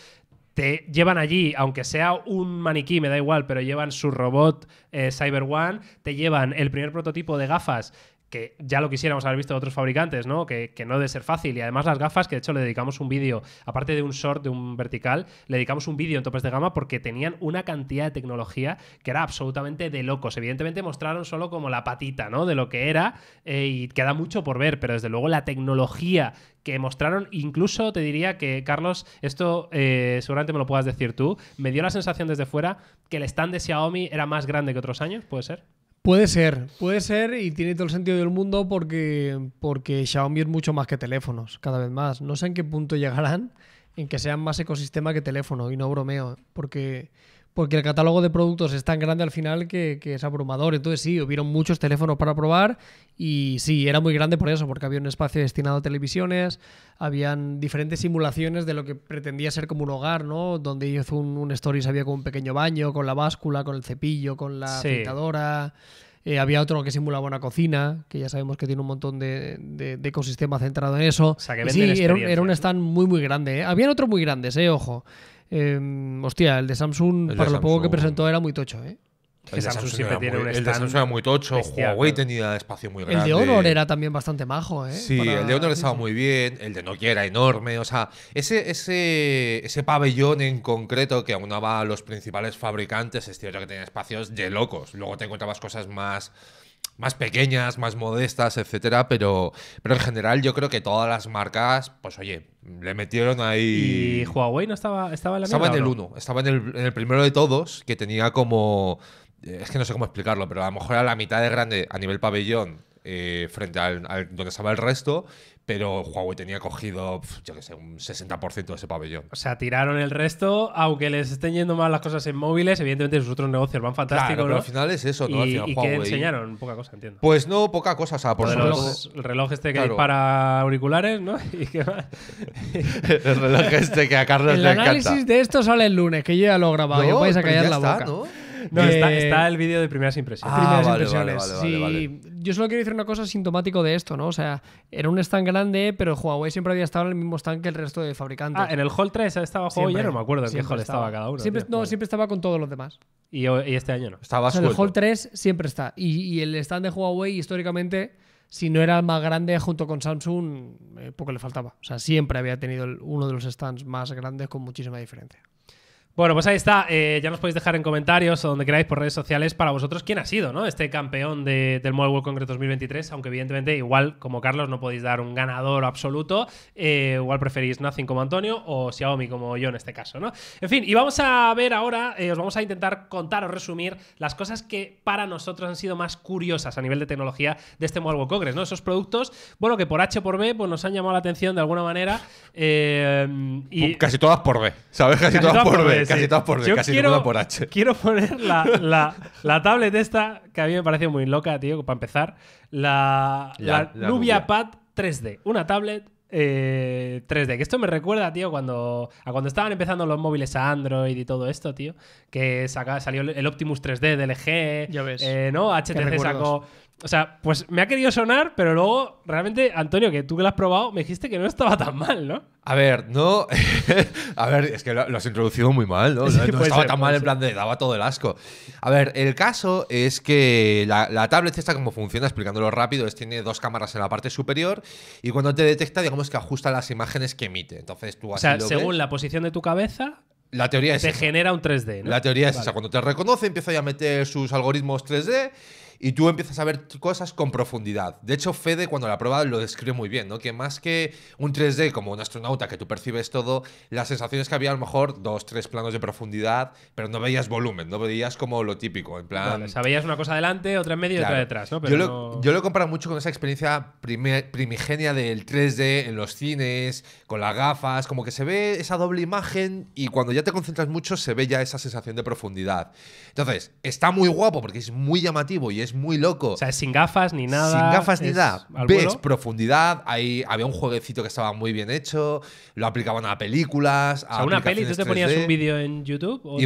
te llevan allí, aunque sea un maniquí, me da igual, pero llevan su robot eh, Cyber One, te llevan el primer prototipo de gafas que ya lo quisiéramos haber visto de otros fabricantes, ¿no? Que, no debe ser fácil. Y además las gafas, que de hecho le dedicamos un vídeo, aparte de un short, de un vertical, le dedicamos un vídeo en topes de gama porque tenían una cantidad de tecnología que era absolutamente de locos. Evidentemente mostraron solo como la patita, ¿no? De lo que era eh, y queda mucho por ver, pero desde luego la tecnología que mostraron, incluso te diría que, Carlos, esto eh, seguramente me lo puedas decir tú, me dio la sensación desde fuera que el stand de Xiaomi era más grande que otros años, ¿puede ser? Puede ser, puede ser y tiene todo el sentido del mundo porque, porque Xiaomi es mucho más que teléfonos, cada vez más. No sé en qué punto llegarán en que sean más ecosistema que teléfono y no bromeo, porque porque el catálogo de productos es tan grande al final que, es abrumador. Entonces sí, hubieron muchos teléfonos para probar y sí, era muy grande por eso, porque había un espacio destinado a televisiones, habían diferentes simulaciones de lo que pretendía ser como un hogar, ¿no? Donde hizo un, un se había como un pequeño baño, con la báscula, con el cepillo, con la sí. Eh, había otro que simulaba una cocina, que ya sabemos que tiene un montón de, ecosistema centrado en eso. sí, era, un stand muy, muy grande. ¿eh? Habían otros muy grandes, ¿eh? ojo. Em, hostia, el de Samsung, para lo poco que presentó, era muy tocho, ¿eh? El de Samsung, siempre tiene un Samsung era muy tocho, Huawei tenía espacio muy grande. El de Honor era también bastante majo, ¿eh? Sí, el de Honor estaba muy bien, el de Nokia era enorme, o sea, ese, ese, ese pabellón en concreto que aunaba a los principales fabricantes, es cierto que tenía espacios de locos. Luego te encontrabas cosas más más pequeñas, más modestas, etcétera, pero, pero en general yo creo que todas las marcas, pues oye, le metieron ahí. ¿Y Huawei no estaba, estaba en la Estaba en el uno, estaba en el, en el primero de todos, que tenía como. Es que no sé cómo explicarlo, pero a lo mejor a la mitad de grande a nivel pabellón eh, frente al, donde estaba el resto, pero Huawei tenía cogido, yo que sé, un 60% de ese pabellón. O sea, tiraron el resto, aunque les estén yendo mal las cosas en móviles, evidentemente sus otros negocios van fantásticos. Claro, pero al final es eso, ¿no? Y, al final, enseñaron? Poca cosa, entiendo. Pues no, poca cosa, o sea, por el reloj este que claro. para auriculares, ¿no? [laughs] [laughs] el reloj este que a Carlos el le encanta. El análisis de esto sale el lunes, que yo ya lo he grabado, no, vais a callar la boca. No, está, el vídeo de primeras impresiones. Ah, yo solo quiero decir una cosa sintomático de esto, ¿no? O sea, era un stand grande, pero Huawei siempre había estado en el mismo stand que el resto de fabricantes. Ah, en el Hall 3 estaba Huawei, ya no me acuerdo en qué Hall estaba, cada uno. Siempre, estaba con todos los demás. Y, este año no. Estaba el Hall 3 siempre está. Y, el stand de Huawei históricamente si no era el más grande junto con Samsung, eh, poco le faltaba. O sea, siempre había tenido uno de los stands más grandes con muchísima diferencia. Bueno, pues ahí está. Eh, ya nos podéis dejar en comentarios o donde queráis por redes sociales para vosotros quién ha sido, ¿no? Este campeón de, del Mobile World Congress 2023, aunque evidentemente igual como Carlos no podéis dar un ganador absoluto, eh, igual preferís Nothing como Antonio o Xiaomi como yo en este caso, ¿no? En fin, y vamos a ver ahora, eh, os vamos a intentar contar o resumir las cosas que para nosotros han sido más curiosas a nivel de tecnología de este Mobile World Congress, ¿no? Esos productos, bueno, que por H por B pues nos han llamado la atención de alguna manera. y... Casi todas por B, ¿sabes? Casi, todas, por B pues por quiero, H. Quiero poner la, la, la, tablet esta, que a mí me pareció muy loca, tío, para empezar. La, la, Nubia Pad 3D. Una tablet 3D. Eh, que esto me recuerda, tío, cuando, a cuando estaban empezando los móviles a Android y todo esto, tío. Que saca, salió el Optimus 3D de LG. Eh, ¿No? HTC sacó o sea, pues me ha querido sonar, pero luego realmente, Antonio, que tú que lo has probado, me dijiste que no estaba tan mal, ¿no? A ver, no. [laughs] a ver, es que lo, has introducido muy mal, ¿no? no, estaba tan mal, en plan de daba todo el asco. A ver, el caso es que la, tablet esta, como funciona, explicándolo rápido, es tiene dos cámaras en la parte superior y cuando te detecta, digamos que ajusta las imágenes que emite. Entonces tú O sea, según la posición de tu cabeza, la teoría es. Te genera un 3D, ¿no? La teoría es o esa. Cuando te reconoce, empieza ya a meter sus algoritmos 3D y tú empiezas a ver cosas con profundidad. De hecho, Fede, cuando la prueba, lo describe muy bien, ¿no? Que más que un 3D como un astronauta que tú percibes todo, las sensaciones que había a lo mejor dos, tres planos de profundidad, pero no veías volumen, no veías como lo típico, en plan... Vale, una cosa adelante, otra en medio y otra detrás, ¿no? Pero yo, lo, he yo comparo mucho con esa experiencia primigenia del 3D en los cines, con las gafas, como que se ve esa doble imagen y cuando ya te concentras mucho se ve ya esa sensación de profundidad. Entonces, está muy guapo porque es muy llamativo y es muy loco. O sea, es sin gafas ni nada. Sin gafas ni nada. Ves profundidad, ahí había un jueguecito que estaba muy bien hecho, lo aplicaban a películas. A o una peli, tú te ponías un vídeo en YouTube o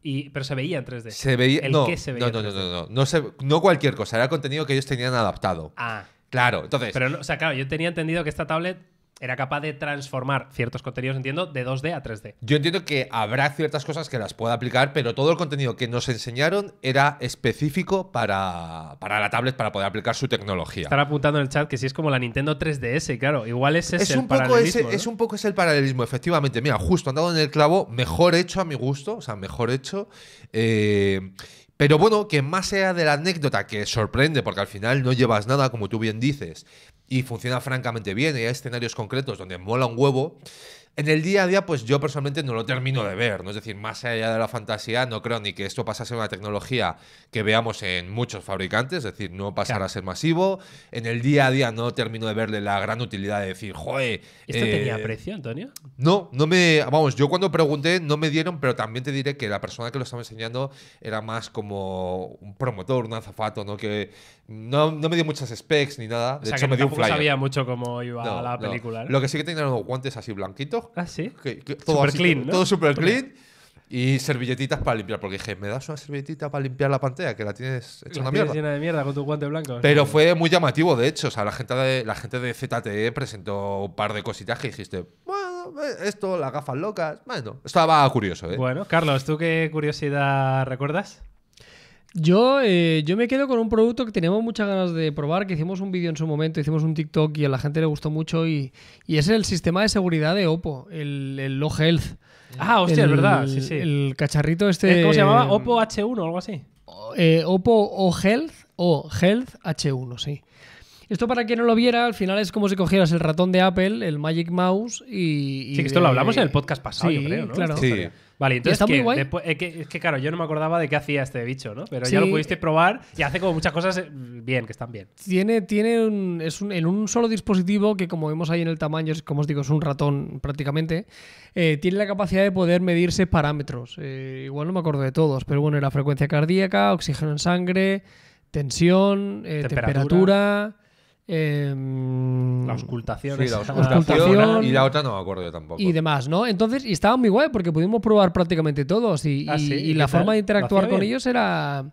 y pero se veía en 3D. Se veía, no, no, no, no, no, no, cualquier cosa, era contenido que ellos tenían adaptado. Ah. Claro, entonces. Pero, o sea, claro, yo tenía entendido que esta tablet era capaz de transformar ciertos contenidos, entiendo, de 2D a 3D. Yo entiendo que habrá ciertas cosas que las pueda aplicar, pero todo el contenido que nos enseñaron era específico para, para la tablet, para poder aplicar su tecnología. Están apuntando en el chat que si es como la Nintendo 3DS, claro, igual es, es un poco Ese, Es un poco ese el paralelismo, efectivamente. Mira, justo andado en el clavo, mejor hecho a mi gusto, o sea, mejor hecho. Eh, pero bueno, que más sea de la anécdota que sorprende, porque al final no llevas nada, como tú bien dices, y funciona francamente bien. Y hay escenarios concretos donde mola un huevo. En el día a día, pues yo personalmente no lo termino de ver, ¿no? Es decir, más allá de la fantasía, no creo ni que esto pasase a una tecnología que veamos en muchos fabricantes, es decir, no pasará a ser masivo. En el día a día no termino de verle la gran utilidad de decir, joder. ¿Esto tenía eh, precio, Antonio? No, no me. Vamos, yo cuando pregunté no me dieron, pero también te diré que la persona que lo estaba enseñando era más como un promotor, un azafato, ¿no? Que no, no, me dio muchas specs ni nada. De hecho, me dio un flyer. sabía mucho cómo iba la película. ¿eh? Lo que sí que tenían unos guantes así blanquitos. Ah, sí. todo super clean. Todo super clean. Y servilletitas para limpiar, porque dije, ¿me das una servilletita para limpiar la pantalla? Que la tienes hecha una mierda. llena de mierda con tu guante blanco. Pero fue muy llamativo, de hecho. O sea, la gente de, la gente de ZTE presentó un par de cositas que dijiste, bueno, eh, esto, las gafas locas. Bueno, estaba curioso, ¿eh? Bueno, Carlos, ¿tú qué curiosidad recuerdas? Yo, eh, yo me quedo con un producto que teníamos muchas ganas de probar, que hicimos un vídeo en su momento, hicimos un TikTok y a la gente le gustó mucho y, y es el sistema de seguridad de Oppo, el, el Health. Ah, hostia, es verdad. Sí, sí. El cacharrito este... Eh, ¿Cómo se llamaba? Em, Oppo H1 o algo así. Eh, Oppo O Health o Health H1, sí. Esto para quien no lo viera, al final es como si cogieras el ratón de Apple, el Magic Mouse y... sí, que esto lo hablamos en el podcast pasado, yo creo, ¿no? Claro. Sí. Vale, entonces es, que, claro, yo no me acordaba de qué hacía este bicho, ¿no? Pero ya lo pudiste probar y hace como muchas cosas eh, bien, que están bien. Tiene, tiene es un, en un solo dispositivo que como vemos ahí en el tamaño, es, como os digo, es un ratón prácticamente, eh, tiene la capacidad de poder medirse parámetros. Eh, igual no me acuerdo de todos, pero bueno, era frecuencia cardíaca, oxígeno en sangre, tensión, temperatura Em, la auscultación, y la otra no me acuerdo yo tampoco. Y demás, ¿no? Entonces, y estaba muy guay porque pudimos probar prácticamente todos y, ah, la forma de interactuar con ellos era...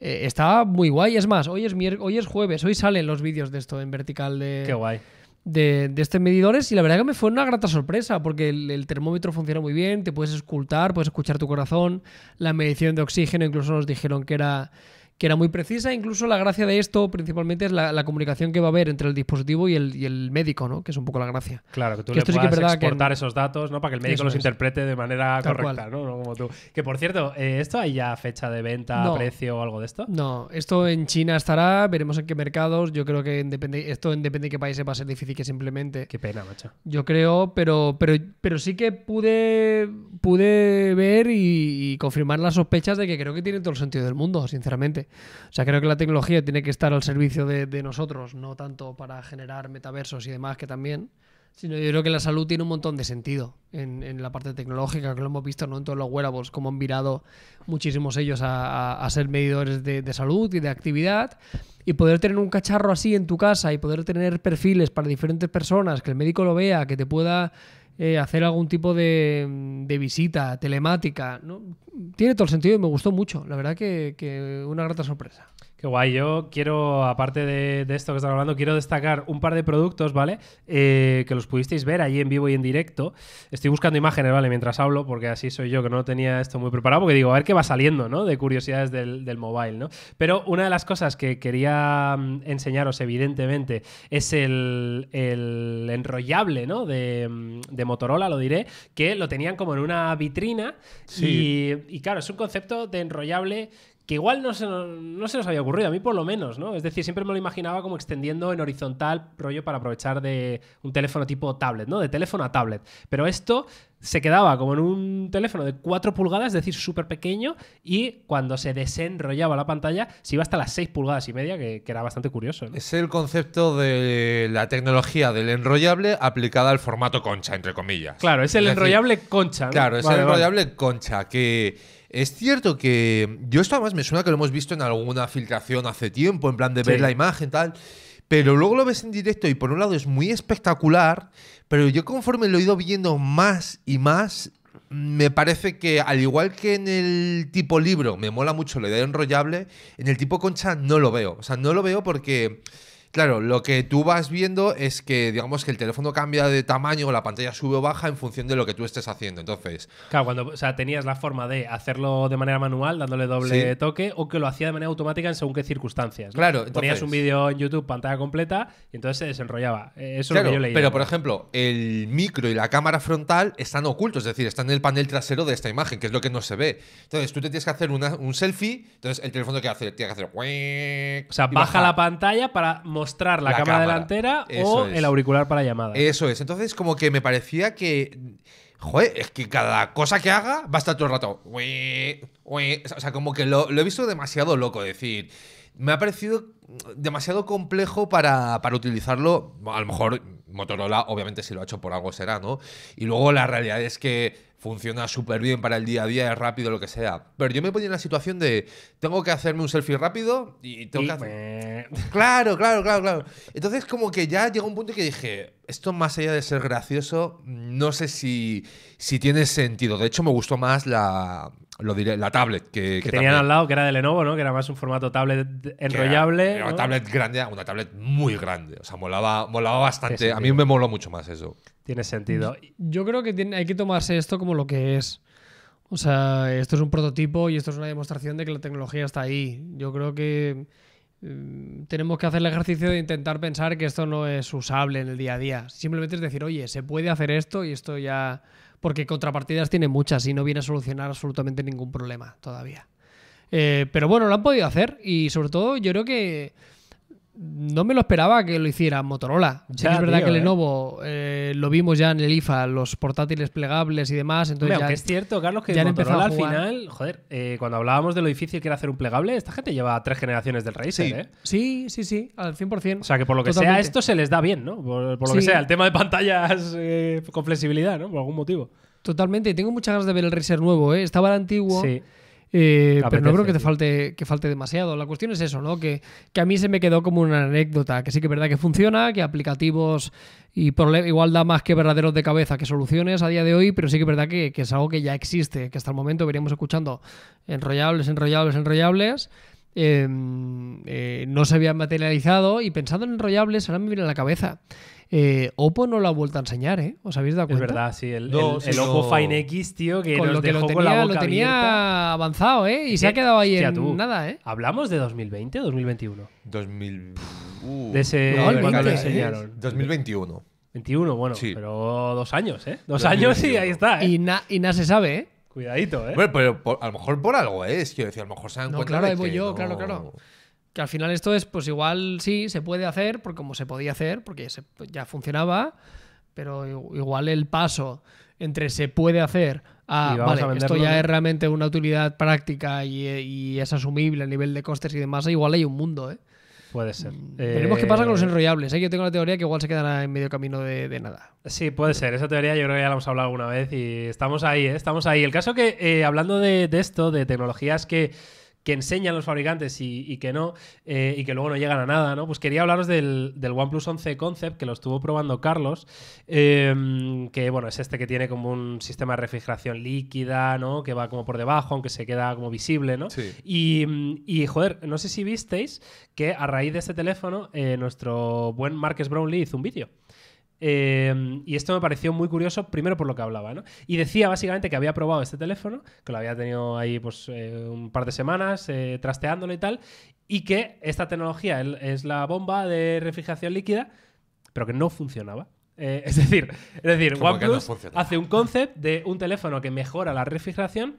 Eh, estaba muy guay. Es más, hoy es, hoy es jueves, hoy salen los vídeos de esto en vertical de... Qué guay. De, de estos medidores y la verdad que me fue una grata sorpresa porque el, el, termómetro funciona muy bien, te puedes escultar, puedes escuchar tu corazón, la medición de oxígeno incluso nos dijeron que era que era muy precisa. Incluso la gracia de esto principalmente es la, comunicación que va a haber entre el dispositivo y el, médico, ¿no? Que es un poco la gracia. Claro, que tú que le puedas exportar esos datos, ¿no? Para que el médico los interprete de manera correcta, ¿no? Como tú. Que por cierto, eh, ¿esto hay ya fecha de venta, precio o algo de esto? No, esto en China estará, veremos en qué mercados. Yo creo que esto en depende de qué países va a ser difícil que simplemente. Qué pena, macho. Yo creo, pero, pero, pero sí que pude, pude ver y confirmar las sospechas de que creo que tiene todo el sentido del mundo, sinceramente. O sea, creo que la tecnología tiene que estar al servicio de, nosotros, no tanto para generar metaversos y demás, que también, sino yo creo que la salud tiene un montón de sentido en, la parte tecnológica, que lo hemos visto ¿no? en todos los wearables, como han virado muchísimos ellos a, ser medidores de, de, salud y de actividad, y poder tener un cacharro así en tu casa y poder tener perfiles para diferentes personas, que el médico lo vea, que te pueda eh, hacer algún tipo de, visita telemática. Tiene todo el sentido y me gustó mucho. La verdad que una grata sorpresa. Qué guay, yo quiero, aparte de, esto que están hablando, quiero destacar un par de productos, ¿vale? Eh, que los pudisteis ver allí en vivo y en directo. Estoy buscando imágenes, ¿vale? Mientras hablo, porque así soy yo, que no tenía esto muy preparado, porque digo, a ver qué va saliendo, ¿no? De curiosidades del, del mobile, ¿no? Pero una de las cosas que quería mm, enseñaros, evidentemente, es el, enrollable, ¿no? Mm, de, Motorola, lo diré, que lo tenían como en una vitrina. y claro, es un concepto de enrollable que igual no se, nos, no se nos había ocurrido, a mí por lo menos, ¿no? Es decir, siempre me lo imaginaba como extendiendo en horizontal, rollo para aprovechar de un teléfono tipo tablet, ¿no? De teléfono a tablet. Pero esto se quedaba como en un teléfono de 4 pulgadas, es decir, súper pequeño, y cuando se desenrollaba la pantalla se iba hasta las 6 pulgadas y media, que, era bastante curioso. Es el concepto de la tecnología del enrollable aplicada al formato concha, entre comillas. Claro, es el enrollable concha. Claro, es el enrollable concha, que es cierto que yo esto además me suena que lo hemos visto en alguna filtración hace tiempo, en plan de ver la imagen tal, pero luego lo ves en directo y por un lado es muy espectacular, pero yo conforme lo he ido viendo más y más, me parece que al igual que en el tipo libro me mola mucho la idea enrollable, en el tipo concha no lo veo, o sea, no lo veo porque Claro, lo que tú vas viendo es que, digamos, que el teléfono cambia de tamaño, o la pantalla sube o baja en función de lo que tú estés haciendo. Entonces. Claro, cuando o tenías la forma de hacerlo de manera manual, dándole doble toque, o que lo hacía de manera automática en según qué circunstancias. Claro, Tenías Ponías un vídeo en YouTube, pantalla completa, y entonces se desenrollaba. Eh, eso es lo que yo leía. Pero, por ejemplo, el micro y la cámara frontal están ocultos, es decir, están en el panel trasero de esta imagen, que es lo que no se ve. Entonces, tú te tienes que hacer un selfie, entonces el teléfono que hace, tiene que hacer. O sea, baja, baja, la pantalla para mostrar la, cámara, delantera o el auricular para llamada. Eso es. Entonces, como que me parecía que. Joder, es que cada cosa que haga va a estar todo el rato. O sea, como que lo, he visto demasiado loco. Es decir, me ha parecido demasiado complejo para, para, utilizarlo. A lo mejor Motorola, obviamente, si lo ha hecho por algo será, ¿no? Y luego la realidad es que funciona súper bien para el día a día, es rápido, lo que sea. Pero yo me ponía en la situación de, tengo que hacerme un selfie rápido y tengo que hacer... [laughs] Claro, claro, claro, claro. Entonces como que ya llegó un punto que dije, esto más allá de ser gracioso, no sé si, si tiene sentido. De hecho me gustó más la, lo la tablet que, tenían al lado, que era de Lenovo, ¿no? Que era más un formato tablet enrollable. Era, una tablet grande, una tablet muy grande. O sea, molaba, molaba bastante. a mí me moló mucho más eso. Tiene sentido. Yo creo que hay que tomarse esto como lo que es. O sea, esto es un prototipo y esto es una demostración de que la tecnología está ahí. Yo creo que mm, tenemos que hacer el ejercicio de intentar pensar que esto no es usable en el día a día. Simplemente es decir, oye, se puede hacer esto y esto ya... Porque contrapartidas tiene muchas y no viene a solucionar absolutamente ningún problema todavía. Eh, pero bueno, lo han podido hacer y sobre todo yo creo que no me lo esperaba que lo hiciera Motorola. es verdad que eh. Lenovo eh, lo vimos ya en el IFA, los portátiles plegables y demás. Entonces es cierto, Carlos, que ya Motorola al final, joder, eh, cuando hablábamos de lo difícil que era hacer un plegable, esta gente lleva tres generaciones del Razer, sí. ¿eh? Sí, sí, sí, al 100%. O sea que por lo que sea, esto se les da bien, ¿no? Por, lo que sea, el tema de pantallas con flexibilidad, ¿no? Por algún motivo. Totalmente, tengo muchas ganas de ver el Razer nuevo, ¿eh? Estaba el antiguo. Sí. Eh, pero no creo que te falte, que falte demasiado. La cuestión es eso, ¿no? Que, a mí se me quedó como una anécdota, que sí que es verdad que funciona, que aplicativos y igual da más que verdaderos de cabeza que soluciones a día de hoy, pero sí que es verdad que, es algo que ya existe, que hasta el momento veníamos escuchando enrollables, enrollables, enrollables. Em, eh, no se habían materializado y pensando en enrollables, ahora me viene a la cabeza. Eh, Oppo no lo ha vuelto a enseñar, ¿eh? ¿Os habéis dado cuenta? Es verdad, sí. El, el, Oppo Fine X, tío, que nos lo dejó tenía, con la boca lo tenía avanzado, ¿eh? Y, se ha quedado ahí en nada, ¿eh? ¿Hablamos de 2020 o 2021? 2000... Uh, de ese... cuando lo ¿eh? enseñaron. 2021. 21, bueno, pero dos años, ¿eh? Dos años y ahí está, ¿eh? Y nada se sabe, ¿eh? Cuidadito, ¿eh? Bueno, pero a lo mejor por algo ¿eh? es, Yo decía, a lo mejor se han no, claro, ahí voy yo, claro, claro. Que al final esto es, pues igual sí, se puede hacer, porque como se podía hacer, porque pues, ya funcionaba, pero igual el paso entre se puede hacer a, vale, esto ya es realmente una utilidad práctica y, es asumible a nivel de costes y demás, igual hay un mundo, ¿eh? Puede ser. Tenemos mm, que pasar con los eh, enrollables. ¿eh? Yo tengo la teoría que igual se quedará en medio camino de, nada. Sí, puede ser. Esa teoría yo creo que ya la hemos hablado alguna vez y estamos ahí, ¿eh? estamos ahí. El caso que, hablando de esto, de tecnologías que que enseñan los fabricantes y, que no, eh, y que luego no llegan a nada, ¿no? Pues quería hablaros del, OnePlus 11 Concept, que lo estuvo probando Carlos, em, que, bueno, es este que tiene como un sistema de refrigeración líquida, ¿no? Que va como por debajo, aunque se queda como visible, ¿no? Sí. Y, joder, no sé si visteis que a raíz de este teléfono, eh, nuestro buen Marques Brownlee hizo un vídeo. Em, y esto me pareció muy curioso, primero por lo que hablaba, ¿no? Y decía básicamente que había probado este teléfono, que lo había tenido ahí pues eh, un par de semanas eh, trasteándolo y tal, y que esta tecnología es la bomba de refrigeración líquida, pero que no funcionaba. Eh, es decir, es decir OnePlus hace un concept de un teléfono que mejora la refrigeración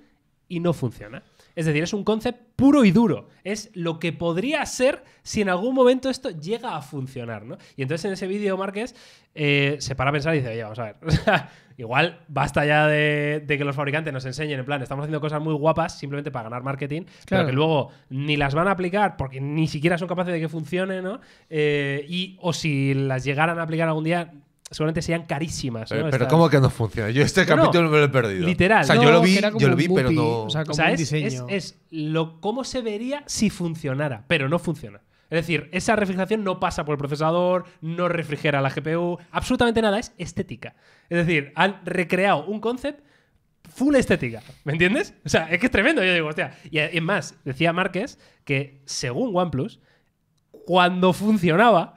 y no funciona. Es decir, es un concepto puro y duro. Es lo que podría ser si en algún momento esto llega a funcionar, ¿no? Y entonces en ese vídeo Márquez eh, se para a pensar y dice, oye, vamos a ver, [laughs] igual basta ya de, que los fabricantes nos enseñen, en plan, estamos haciendo cosas muy guapas simplemente para ganar marketing, claro. pero que luego ni las van a aplicar porque ni siquiera son capaces de que funcione, ¿no? Eh, y o si las llegaran a aplicar algún día seguramente serían carísimas. Eh, pero, ¿cómo que no funciona? Yo este capítulo me lo he perdido. [laughs] Literal. O sea, yo lo vi, yo lo vi pero no. O sea, es, lo, cómo se vería si funcionara, pero no funciona. Es decir, esa refrigeración no pasa por el procesador, no refrigera la GPU, absolutamente nada, es estética. Es decir, han recreado un concept full estética, ¿me entiendes? O sea, es que es tremendo, yo digo, hostia. Y es más, decía Márquez que según OnePlus, cuando funcionaba,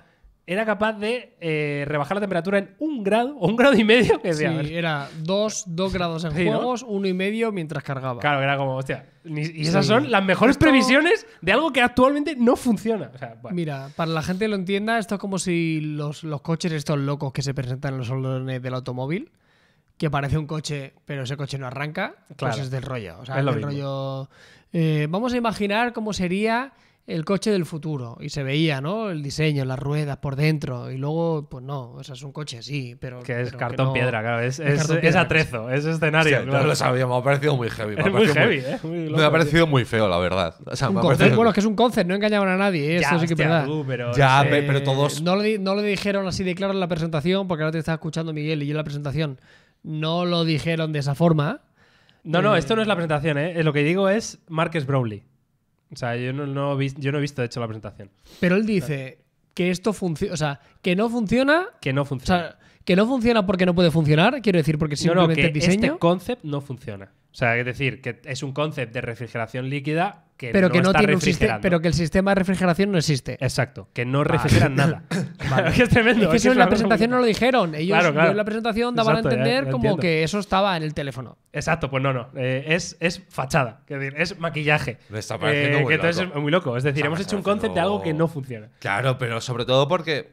era capaz de eh, rebajar la temperatura en un grado o un grado y medio. Que sí, era dos, grados en [laughs] juegos, uno y medio mientras cargaba. Claro, era como, hostia. Y esas son las mejores previsiones de algo que actualmente no funciona. Mira, para la gente que lo entienda, esto es como si los, los coches estos locos que se presentan en los salones del automóvil, que parece un coche, pero ese coche no arranca, pues claro. del rollo. O sea, rollo. Eh, vamos a imaginar cómo sería el coche del futuro y se veía, ¿no? El diseño, las ruedas por dentro y luego, pues no, o sea, es un coche así, pero... Que es cartón piedra, claro, es, es, es, atrezo, es escenario. no lo sabíamos me ha parecido muy heavy. Me ha parecido muy feo, la verdad. Bueno, es que es un concept, no engañaban a nadie, pero todos... No lo no dijeron así de claro en la presentación, porque ahora te está escuchando Miguel y yo en la presentación no lo dijeron de esa forma. No, no, eh, esto no es la presentación, ¿eh? eh lo que digo es Marques Browley. O sea, yo no, no, yo no he visto, de hecho, la presentación. Pero él dice que esto funciona, o sea, que no funciona. Que no funciona. O sea, que no funciona porque no puede funcionar, quiero decir, porque simplemente no, no, que el diseño. Este concept no funciona. O sea, es decir, que es un concept de refrigeración líquida que pero no que no tiene pero que el sistema de refrigeración no existe. Exacto, que no refrigeran nada. [laughs] [laughs] es que es tremendo. Es que en la presentación no lo dijeron. Ellos en la presentación daban a entender como que eso estaba en el teléfono. Exacto, pues no, no. Eh, es, es fachada, es maquillaje. Me eh, es muy loco. Es decir, hemos hecho un concept de algo que no funciona. Claro, pero sobre todo porque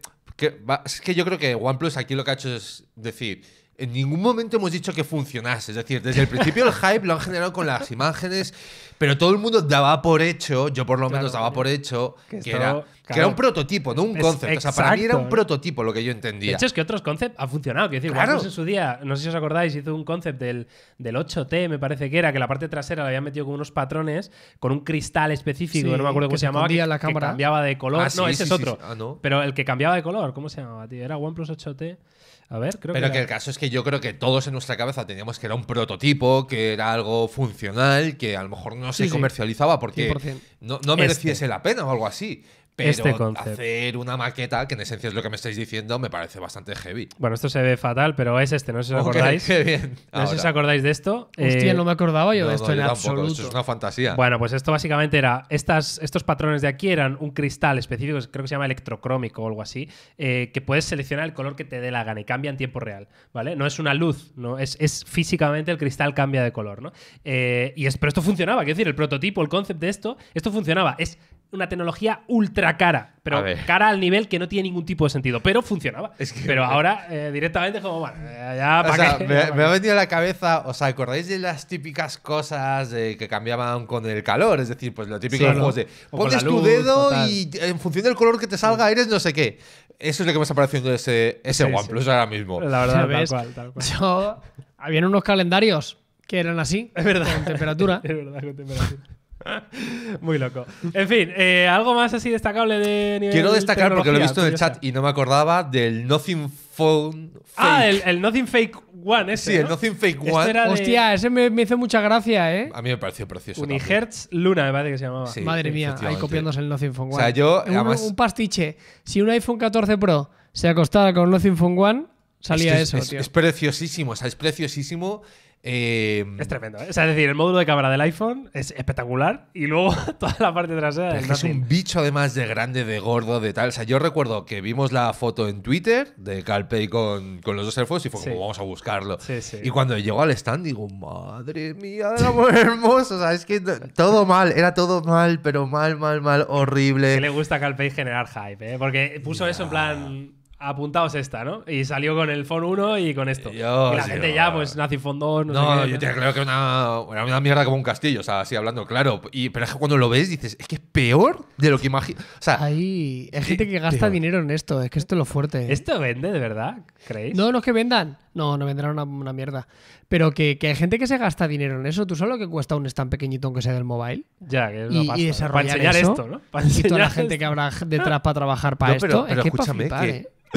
es que yo creo que OnePlus aquí lo que ha hecho es decir, en ningún momento hemos dicho que funcionase. Es decir, desde el principio el [laughs] hype lo han generado con las imágenes, pero todo el mundo daba por hecho, yo por lo menos daba por hecho, que, era, un prototipo, no un concepto, O sea, para mí era un prototipo lo que yo entendía. De hecho, es que otros conceptos han funcionado. Quiero decir, claro. en su día, no sé si os acordáis, hizo un concept del, 8T, me parece que era, que la parte trasera la habían metido con unos patrones, con un cristal específico, no me acuerdo cómo se, llamaba, que, cambiaba de color. Ah, no, ese es otro. Ah, pero el que cambiaba de color, ¿cómo se llamaba, tío? Era OnePlus 8T ver, Pero que, el caso es que yo creo que todos en nuestra cabeza teníamos que era un prototipo, que era algo funcional, que a lo mejor no se comercializaba porque no, mereciese este. la pena o algo así. Pero este hacer una maqueta, que en esencia es lo que me estáis diciendo, me parece bastante heavy. Bueno, esto se ve fatal, pero es este, no sé si os acordáis. Qué bien. No sé si os acordáis de esto. Eh, Hostia, no me acordaba yo de esto en absoluto. Esto es una fantasía. Bueno, pues esto básicamente era. Estas, estos patrones de aquí eran un cristal específico, creo que se llama electrocrómico o algo así, eh, que puedes seleccionar el color que te dé la gana y cambia en tiempo real. ¿Vale? No es una luz, ¿no? Es, es físicamente el cristal cambia de color, ¿no? Eh, y pero esto funcionaba, quiero decir, el prototipo, el concepto de esto, esto funcionaba. Es una tecnología ultra cara, pero cara al nivel que no tiene ningún tipo de sentido, pero funcionaba. pero ahora eh, directamente como, bueno, eh, ya, me, ha venido a la cabeza, ¿os acordáis de las típicas cosas que cambiaban con el calor? Es decir, pues lo típico de pones tu dedo y en función del color que te salga eres no sé qué. Eso es lo que me está pareciendo ese, ese OnePlus ahora mismo. La verdad, tal cual, tal cual. habían unos calendarios que eran así. Con temperatura. es verdad, con temperatura. [laughs] Muy loco. En fin, eh, algo más así destacable de nivel. Quiero destacar, porque lo he visto en el chat y no me acordaba, del Nothing Phone Ah, el, Nothing Fake One, ese. Sí, el Nothing Fake este One. Hostia, ese me, hizo mucha gracia, ¿eh? A mí me pareció precioso. Unihertz Luna, me parece que se llamaba. Madre mía, ahí copiándose el Nothing Phone One. O sea, yo. Un, pastiche. Si un iPhone 14 Pro se acostara con Nothing Phone One, salía eso, es, es preciosísimo, o sea, es preciosísimo Em, es tremendo. ¿eh? O sea, es decir, el módulo de cámara del iPhone es espectacular y luego [laughs] toda la parte trasera es, es un bicho además de grande, de gordo, de tal. O yo recuerdo que vimos la foto en Twitter de Calpey con, con los dos AirPods y fue como, vamos a buscarlo. Y cuando llegó al stand digo, madre mía, era muy [laughs] hermoso. O es que todo mal, era todo mal, pero mal, mal, mal, horrible. Que le gusta a Calpey generar hype, ¿eh? Porque puso eso en plan apuntaos esta, ¿no? Y salió con el Phone 1 y con esto. y la gente ya, pues, nazi fondo. No, sé yo creo que una, una mierda como un castillo, o sea, así hablando, claro. Y, pero es que cuando lo ves dices, es que es peor de lo que imaginas. O sea, hay gente que gasta dinero en esto, es que esto es lo fuerte. ¿Esto vende de verdad? ¿Creéis? No, no es que vendan. No, no vendrán una, mierda. Pero que, hay gente que se gasta dinero en eso. ¿Tú solo que cuesta un stand pequeñito aunque sea del mobile? Ya, que es lo y, desarrollar esto, ¿no? Para y toda la gente que habrá detrás para trabajar para esto. es que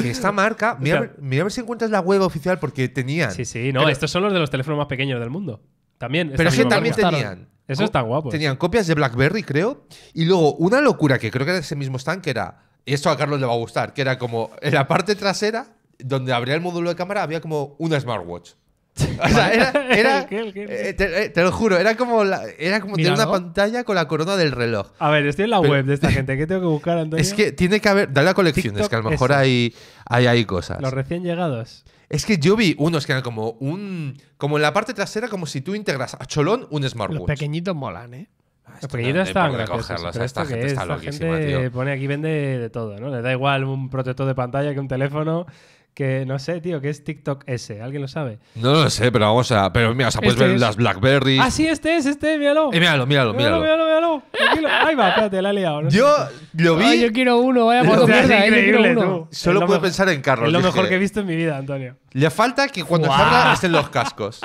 que esta marca, [laughs] mira, a ver si encuentras la web oficial porque tenían. Sí, sí, no, estos son los de los teléfonos más pequeños del mundo. También. Pero es también tenían. Eso está guapo. Tenían copias de BlackBerry, creo. Y luego una locura que creo que era ese mismo stand, que era. Y esto a Carlos le va a gustar, que era como en la parte trasera, donde abría el módulo de cámara, había como una smartwatch. [laughs] O sea, era. [laughs] Eh, eh, te, lo juro, era como, era como tener una pantalla con la corona del reloj. A ver, estoy en la web de esta [laughs] gente. ¿Qué tengo que buscar, Antonio? Es que tiene que haber. Dale a colecciones, que a lo mejor hay, hay, cosas. Los recién llegados. Es que yo vi unos que eran como un. Como en la parte trasera, como si tú integras a Cholón un smartwatch. Los pequeñitos molan, ¿eh? Ah, Los pequeñitos están esta, gente está loquísima, pone aquí vende de todo, ¿no? Le da igual un protector de pantalla que un teléfono que no sé, tío, que es TikTok S, ¿alguien lo sabe? No lo sé, pero vamos a. Pero mira, o sea, puedes este ver las Blackberry. Ah, sí, este es, este, míralo. Eh, míralo, míralo, míralo. Míralo, míralo, míralo. Ahí va, espérate, la he liado. yo lo vi. yo quiero uno, vaya por mierda, eh, es increíble, Solo puedo pensar en Carlos. Es lo mejor que he visto en mi vida, Antonio. Le falta que cuando salga estén los cascos.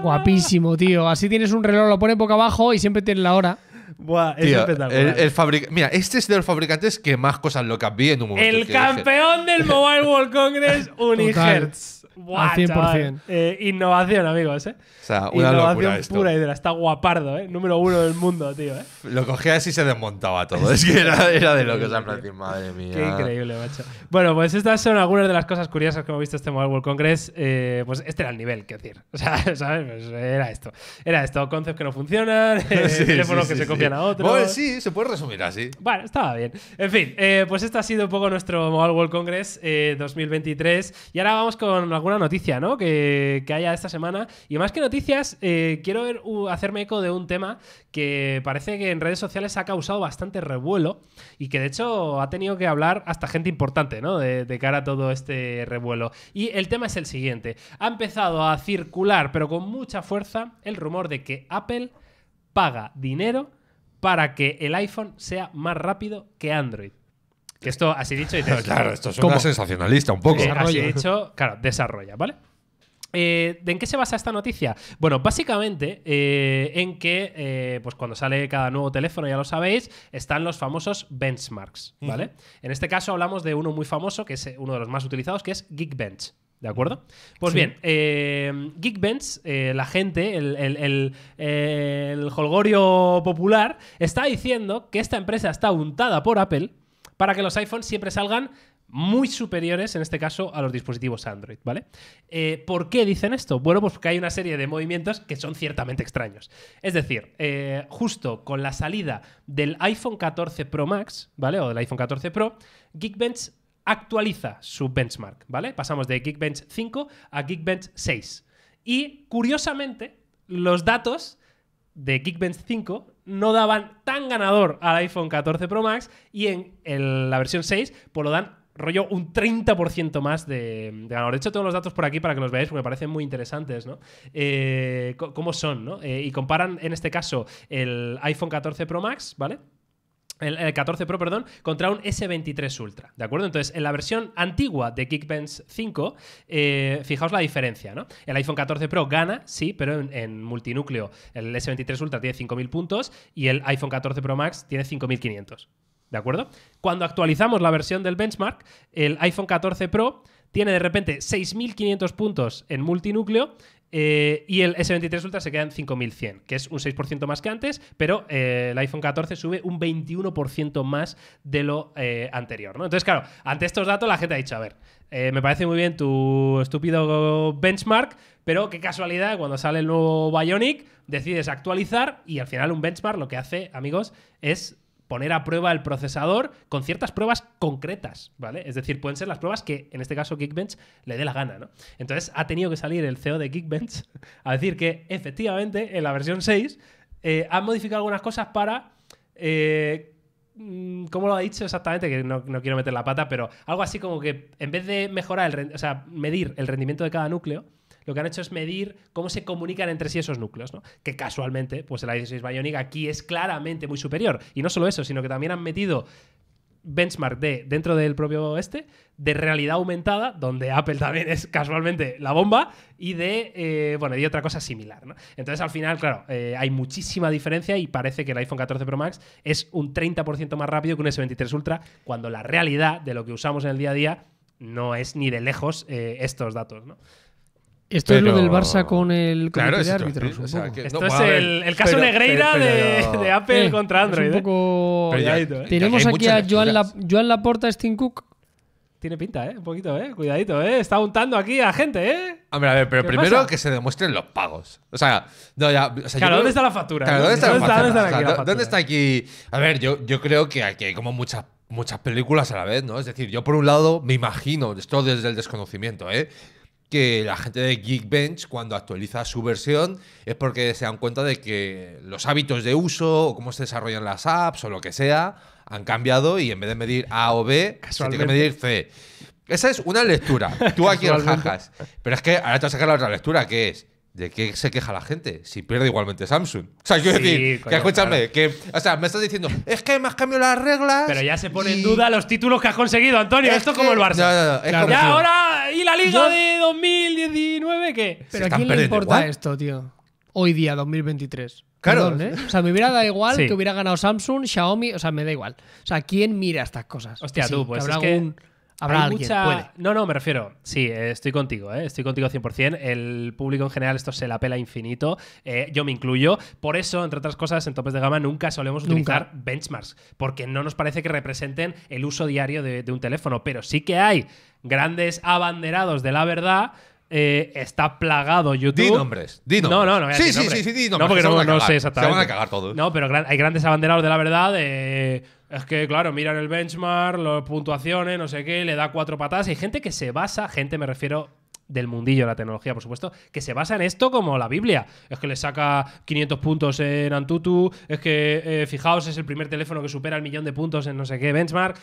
Guapísimo, tío. Así tienes un reloj, lo pones boca abajo y siempre tienes la hora. Buah, es el- Mira, este es de los fabricantes que más cosas locas vi en un momento. el campeón del Mobile World Congress, Unihertz. 100%. Eh, innovación, amigos, ¿eh? O sea, una innovación locura pura esto. de la Está guapardo, ¿eh? Número uno del mundo, tío, eh. Lo cogía así y se desmontaba todo. es que era, era de se San Francisco, madre mía. Qué increíble, macho. Bueno, pues estas son algunas de las cosas curiosas que hemos visto este Mobile World Congress. Eh, pues este era el nivel, quiero decir. O sea, [laughs] ¿sabes? Pues era esto. Era esto. conceptos que no funcionan, [laughs] teléfonos que se copian a otros. Bueno, sí, se puede resumir así. Bueno, estaba bien. En fin, pues este ha sido un poco nuestro Mobile World Congress 2023. Y ahora vamos con alguna noticia, ¿no? Que, haya esta semana. Y más que noticias, eh, quiero hacerme eco de un tema que parece que en redes sociales ha causado bastante revuelo y que de hecho ha tenido que hablar hasta gente importante, ¿no? de cara a todo este revuelo. Y el tema es el siguiente. Ha empezado a circular, pero con mucha fuerza, el rumor de que Apple paga dinero para que el iPhone sea más rápido que Android. Que esto, así dicho, y [laughs] te... claro, esto es una sensacionalista un poco. así dicho, claro, desarrolla, ¿vale? Eh, ¿En qué se basa esta noticia? Bueno, básicamente eh, en que eh, pues cuando sale cada nuevo teléfono, ya lo sabéis, están los famosos benchmarks, ¿vale? En este caso hablamos de uno muy famoso, que es eh, uno de los más utilizados, que es Geekbench. ¿De acuerdo? Pues bien, Geekbench, la gente, el, el, holgorio popular, está diciendo que esta empresa está untada por Apple para que los iPhones siempre salgan muy superiores, en este caso, a los dispositivos Android, ¿vale? Eh, ¿Por qué dicen esto? Bueno, pues porque hay una serie de movimientos que son ciertamente extraños. Es decir, eh, justo con la salida del iPhone 14 Pro Max, ¿vale? O del iPhone 14 Pro, Geekbench actualiza su benchmark, ¿vale? Pasamos de Geekbench 5 a Geekbench 6. Y curiosamente, los datos de Geekbench 5 no daban tan ganador al iPhone 14 Pro Max y en la versión 6 pues lo dan rollo un 30% más de, ganador. De hecho, tengo los datos por aquí para que los veáis porque me parecen muy interesantes, ¿no? Eh, cómo son, ¿no? Eh, y comparan, en este caso, el iPhone 14 Pro Max, ¿vale? el, 14 Pro, perdón, contra un S23 Ultra, ¿de acuerdo? Entonces, en la versión antigua de Geekbench 5, eh, fijaos la diferencia, ¿no? El iPhone 14 Pro gana, sí, pero en, en multinúcleo el S23 Ultra tiene 5.000 puntos y el iPhone 14 Pro Max tiene 5.500, ¿de acuerdo? Cuando actualizamos la versión del benchmark, el iPhone 14 Pro tiene de repente 6.500 puntos en multinúcleo eh, y el S23 Ultra se queda en 5100, que es un 6% más que antes, pero eh, el iPhone 14 sube un 21% más de lo eh, anterior. ¿no? Entonces, claro, ante estos datos la gente ha dicho, a ver, me parece muy bien tu estúpido benchmark, pero qué casualidad cuando sale el nuevo Bionic decides actualizar y al final un benchmark lo que hace, amigos, es poner a prueba el procesador con ciertas pruebas concretas, ¿vale? Es decir, pueden ser las pruebas que, en este caso, Geekbench le dé la gana, ¿no? Entonces, ha tenido que salir el CEO de Geekbench a decir que, efectivamente, en la versión 6 eh, han modificado algunas cosas para... Eh, mm, ¿Cómo lo ha dicho exactamente? Que no, quiero meter la pata, pero algo así como que en vez de mejorar el, o sea, medir el rendimiento de cada núcleo, lo que han hecho es medir cómo se comunican entre sí esos núcleos, ¿no? Que casualmente, pues el A16 Bionic aquí es claramente muy superior. Y no solo eso, sino que también han metido benchmark de dentro del propio este, de realidad aumentada, donde Apple también es casualmente la bomba, y de, eh, bueno, y otra cosa similar. ¿no? Entonces, al final, claro, eh, hay muchísima diferencia y parece que el iPhone 14 Pro Max es un 30% más rápido que un S23 Ultra, cuando la realidad de lo que usamos en el día a día no es ni de lejos eh, estos datos. ¿no? Esto es lo del Barça con el claro, esto es el, el, caso Negreira de, Apple eh, contra Android. Es un ¿eh? poco cuidadito, ¿eh? Tenemos aquí a Joan, La, Laporta, Steam Cook. Tiene pinta, ¿eh? Un poquito, ¿eh? Cuidadito, ¿eh? Está untando aquí a gente, ¿eh? Hombre, a ver, pero primero que se demuestren los pagos. O sea, no, ya. claro, ¿dónde está la factura? Claro, ¿dónde está, la, factura? ¿dónde, está aquí? A ver, yo, yo creo que aquí hay como muchas muchas películas a la vez, ¿no? Es decir, yo por un lado me imagino, esto desde el desconocimiento, ¿eh? que la gente de Geekbench cuando actualiza su versión es porque se dan cuenta de que los hábitos de uso o cómo se desarrollan las apps o lo que sea han cambiado y en vez de medir A o B, se tiene que medir C. Esa es una lectura. Tú aquí las jajas. Pero es que ahora te vas a sacar la otra lectura, que es ¿De qué se queja la gente? Si pierde igualmente Samsung. O sea, quiero decir, que escúchame, que. O sea, me estás diciendo, es que me has cambiado las reglas. Pero ya se pone en duda los títulos que has conseguido, Antonio. esto como el Barça. ya ahora, ¿y la Liga de 2019 qué? Pero ¿a quién le importa esto, tío? Hoy día, 2023. Claro. ¿eh? O sea, me hubiera dado igual que hubiera ganado Samsung, Xiaomi, o sea, me da igual. O sea, ¿quién mira estas cosas? Hostia, tú, pues. es que Habrá alguien, mucha... puede. No, no, me refiero. Sí, eh, estoy contigo, ¿eh? estoy contigo 100%. El público en general esto se la pela infinito. Eh, yo me incluyo. Por eso, entre otras cosas, en topes de gama nunca solemos utilizar benchmarks, porque no nos parece que representen el uso diario de, un teléfono. Pero sí que hay grandes abanderados de la verdad eh, está plagado YouTube. Di nombres, No, no, no. sí, sí, sí, sí, No, porque no, sé exactamente. Se van a cagar todos. No, pero hay grandes abanderados de la verdad. Eh, es que, claro, miran el benchmark, las puntuaciones, no sé qué, le da cuatro patadas. Hay gente que se basa, gente me refiero del mundillo de la tecnología, por supuesto, que se basa en esto como la Biblia. Es que le saca 500 puntos en Antutu, es que, eh, fijaos, es el primer teléfono que supera el millón de puntos en no sé qué benchmark.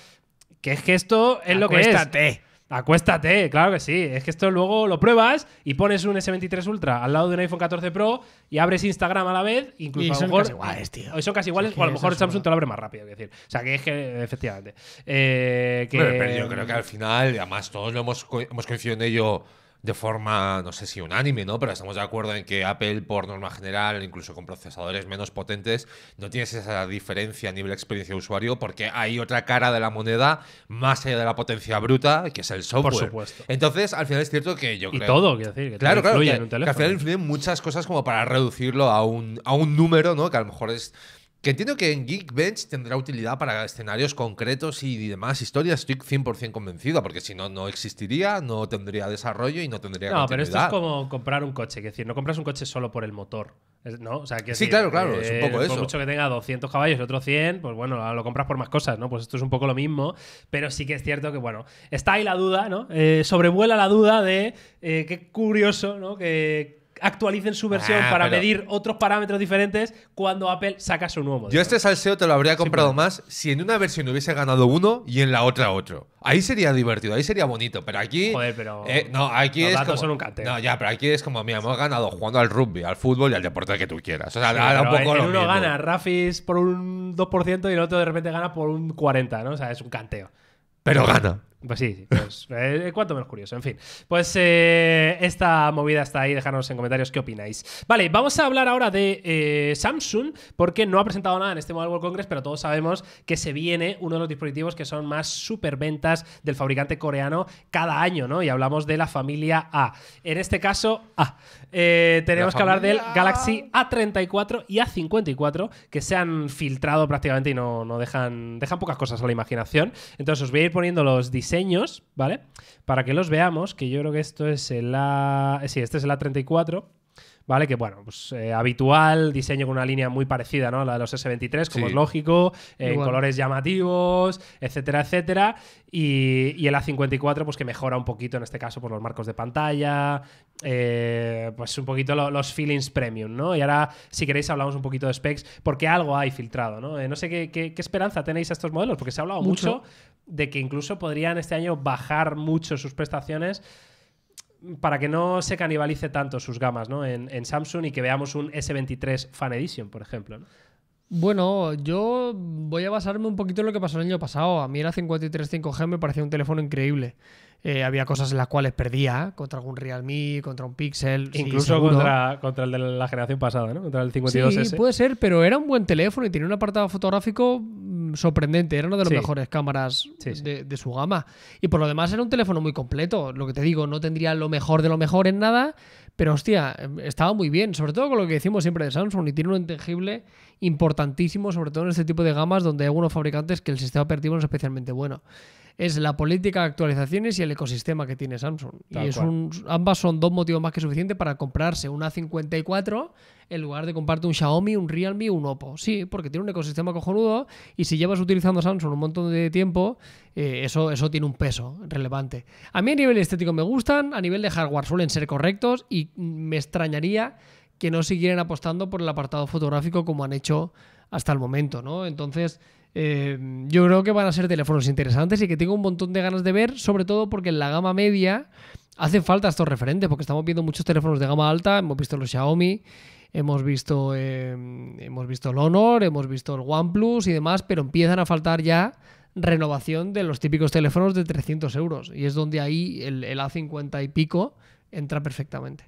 Que es que esto es lo que es. Acuéstate, claro que sí. Es que esto luego lo pruebas y pones un S23 Ultra al lado de un iPhone 14 Pro y abres Instagram a la vez. Incluso y a lo son mejor, casi iguales, tío. son casi iguales, o a lo mejor el Samsung te lo abre más rápido. decir. O sea, que es que, efectivamente. Eh, que... Pero, yo creo que al final, además, todos lo hemos, hemos coincidido en ello de forma, no sé si unánime, ¿no? Pero estamos de acuerdo en que Apple, por norma general, incluso con procesadores menos potentes, no tienes esa diferencia a nivel experiencia de usuario porque hay otra cara de la moneda más allá de la potencia bruta, que es el software. Por supuesto. Entonces, al final es cierto que yo creo... Y todo, quiero decir. Que claro, claro. Que, al final influyen muchas cosas como para reducirlo a un, a un número, ¿no? Que a lo mejor es que entiendo que en Geekbench tendrá utilidad para escenarios concretos y demás historias, estoy 100% convencido, porque si no, no existiría, no tendría desarrollo y no tendría. No, pero esto es como comprar un coche, es decir, no compras un coche solo por el motor. ¿no? O sea, que sí, claro, claro, es un eh, poco eso. Por mucho que tenga 200 caballos y otro 100, pues bueno, lo compras por más cosas, ¿no? Pues esto es un poco lo mismo, pero sí que es cierto que, bueno, está ahí la duda, ¿no? Eh, sobrevuela la duda de eh, qué curioso, ¿no? Que actualicen su versión ah, para medir otros parámetros diferentes cuando Apple saca su nuevo Yo este salseo te lo habría comprado más si en una versión hubiese ganado uno y en la otra otro. Ahí sería divertido, ahí sería bonito, pero aquí... Eh, no, aquí es... Datos como, son un No, ya, pero aquí es como, mira, hemos ganado jugando al rugby, al fútbol y al deporte que tú quieras. O sea, un poco lo uno gana Rafis por un 2% y el otro de repente gana por un 40%, ¿no? O sea, es un canteo. Pero gana. Pues sí, pues, [laughs] eh, cuanto menos curioso. En fin, pues eh, esta movida está ahí. dejarnos en comentarios qué opináis. Vale, vamos a hablar ahora de eh, Samsung, porque no ha presentado nada en este Mobile World Congress, pero todos sabemos que se viene uno de los dispositivos que son más superventas del fabricante coreano cada año, ¿no? Y hablamos de la familia A. En este caso, A. tenemos que hablar del Galaxy A34 y A54, que se han filtrado prácticamente y no, dejan, dejan pocas cosas a la imaginación. Entonces, os voy a ir poniendo los diseños diseños, ¿vale? Para que los veamos, que yo creo que esto es el A... Sí, este es el A34. ¿vale? Que bueno, pues eh, habitual, diseño con una línea muy parecida, ¿no? A la de los S23, como es lógico, en eh, colores llamativos, etcétera, etcétera. Y, el A54, pues que mejora un poquito, en este caso, por los marcos de pantalla, eh, pues un poquito los feelings premium, ¿no? Y ahora, si queréis, hablamos un poquito de specs, porque algo hay filtrado, ¿no? no sé qué, esperanza tenéis a estos modelos, porque se ha hablado mucho de que incluso podrían este año bajar mucho sus prestaciones para que no se canibalice tanto sus gamas ¿no? en, Samsung y que veamos un S23 Fan Edition, por ejemplo. Bueno, yo voy a basarme un poquito en lo que pasó el año pasado. A mí era 53 5G me parecía un teléfono increíble. Eh, había cosas en las cuales perdía contra algún Realme, contra un Pixel. Incluso contra, contra, el de la generación pasada, ¿no? Contra el 52S. Sí, puede ser, pero era un buen teléfono y tenía un apartado fotográfico mm, sorprendente. Era una de las mejores cámaras de, de, su gama. Y por lo demás era un teléfono muy completo. Lo que te digo, no tendría lo mejor de lo mejor en nada, pero hostia, em, estaba muy bien. Sobre todo con lo que decimos siempre de Samsung y tiene un intangible importantísimo, sobre todo en este tipo de gamas donde hay algunos fabricantes que el sistema operativo no es especialmente bueno es la política de actualizaciones y el ecosistema que tiene Samsung. y ambas son dos motivos más que suficientes para comprarse una 54 en lugar de comprarte un Xiaomi, un Realme, un Oppo. Sí, porque tiene un ecosistema cojonudo y si llevas utilizando Samsung un montón de tiempo, eh, eso, eso tiene un peso relevante. A mí a nivel estético me gustan, a nivel de hardware suelen ser correctos y me extrañaría que no siguieran apostando por el apartado fotográfico como han hecho hasta el momento, ¿no? Entonces, Em, yo creo que van a ser teléfonos interesantes y que tengo un montón de ganas de ver, sobre todo porque en la gama media hacen falta estos referentes, porque estamos viendo muchos teléfonos de gama alta, hemos visto los Xiaomi, hemos visto, em, hemos visto el Honor, hemos visto el OnePlus y demás, pero empiezan a faltar ya renovación de los típicos teléfonos de 300 euros y es donde ahí el, el A50 y pico entra perfectamente.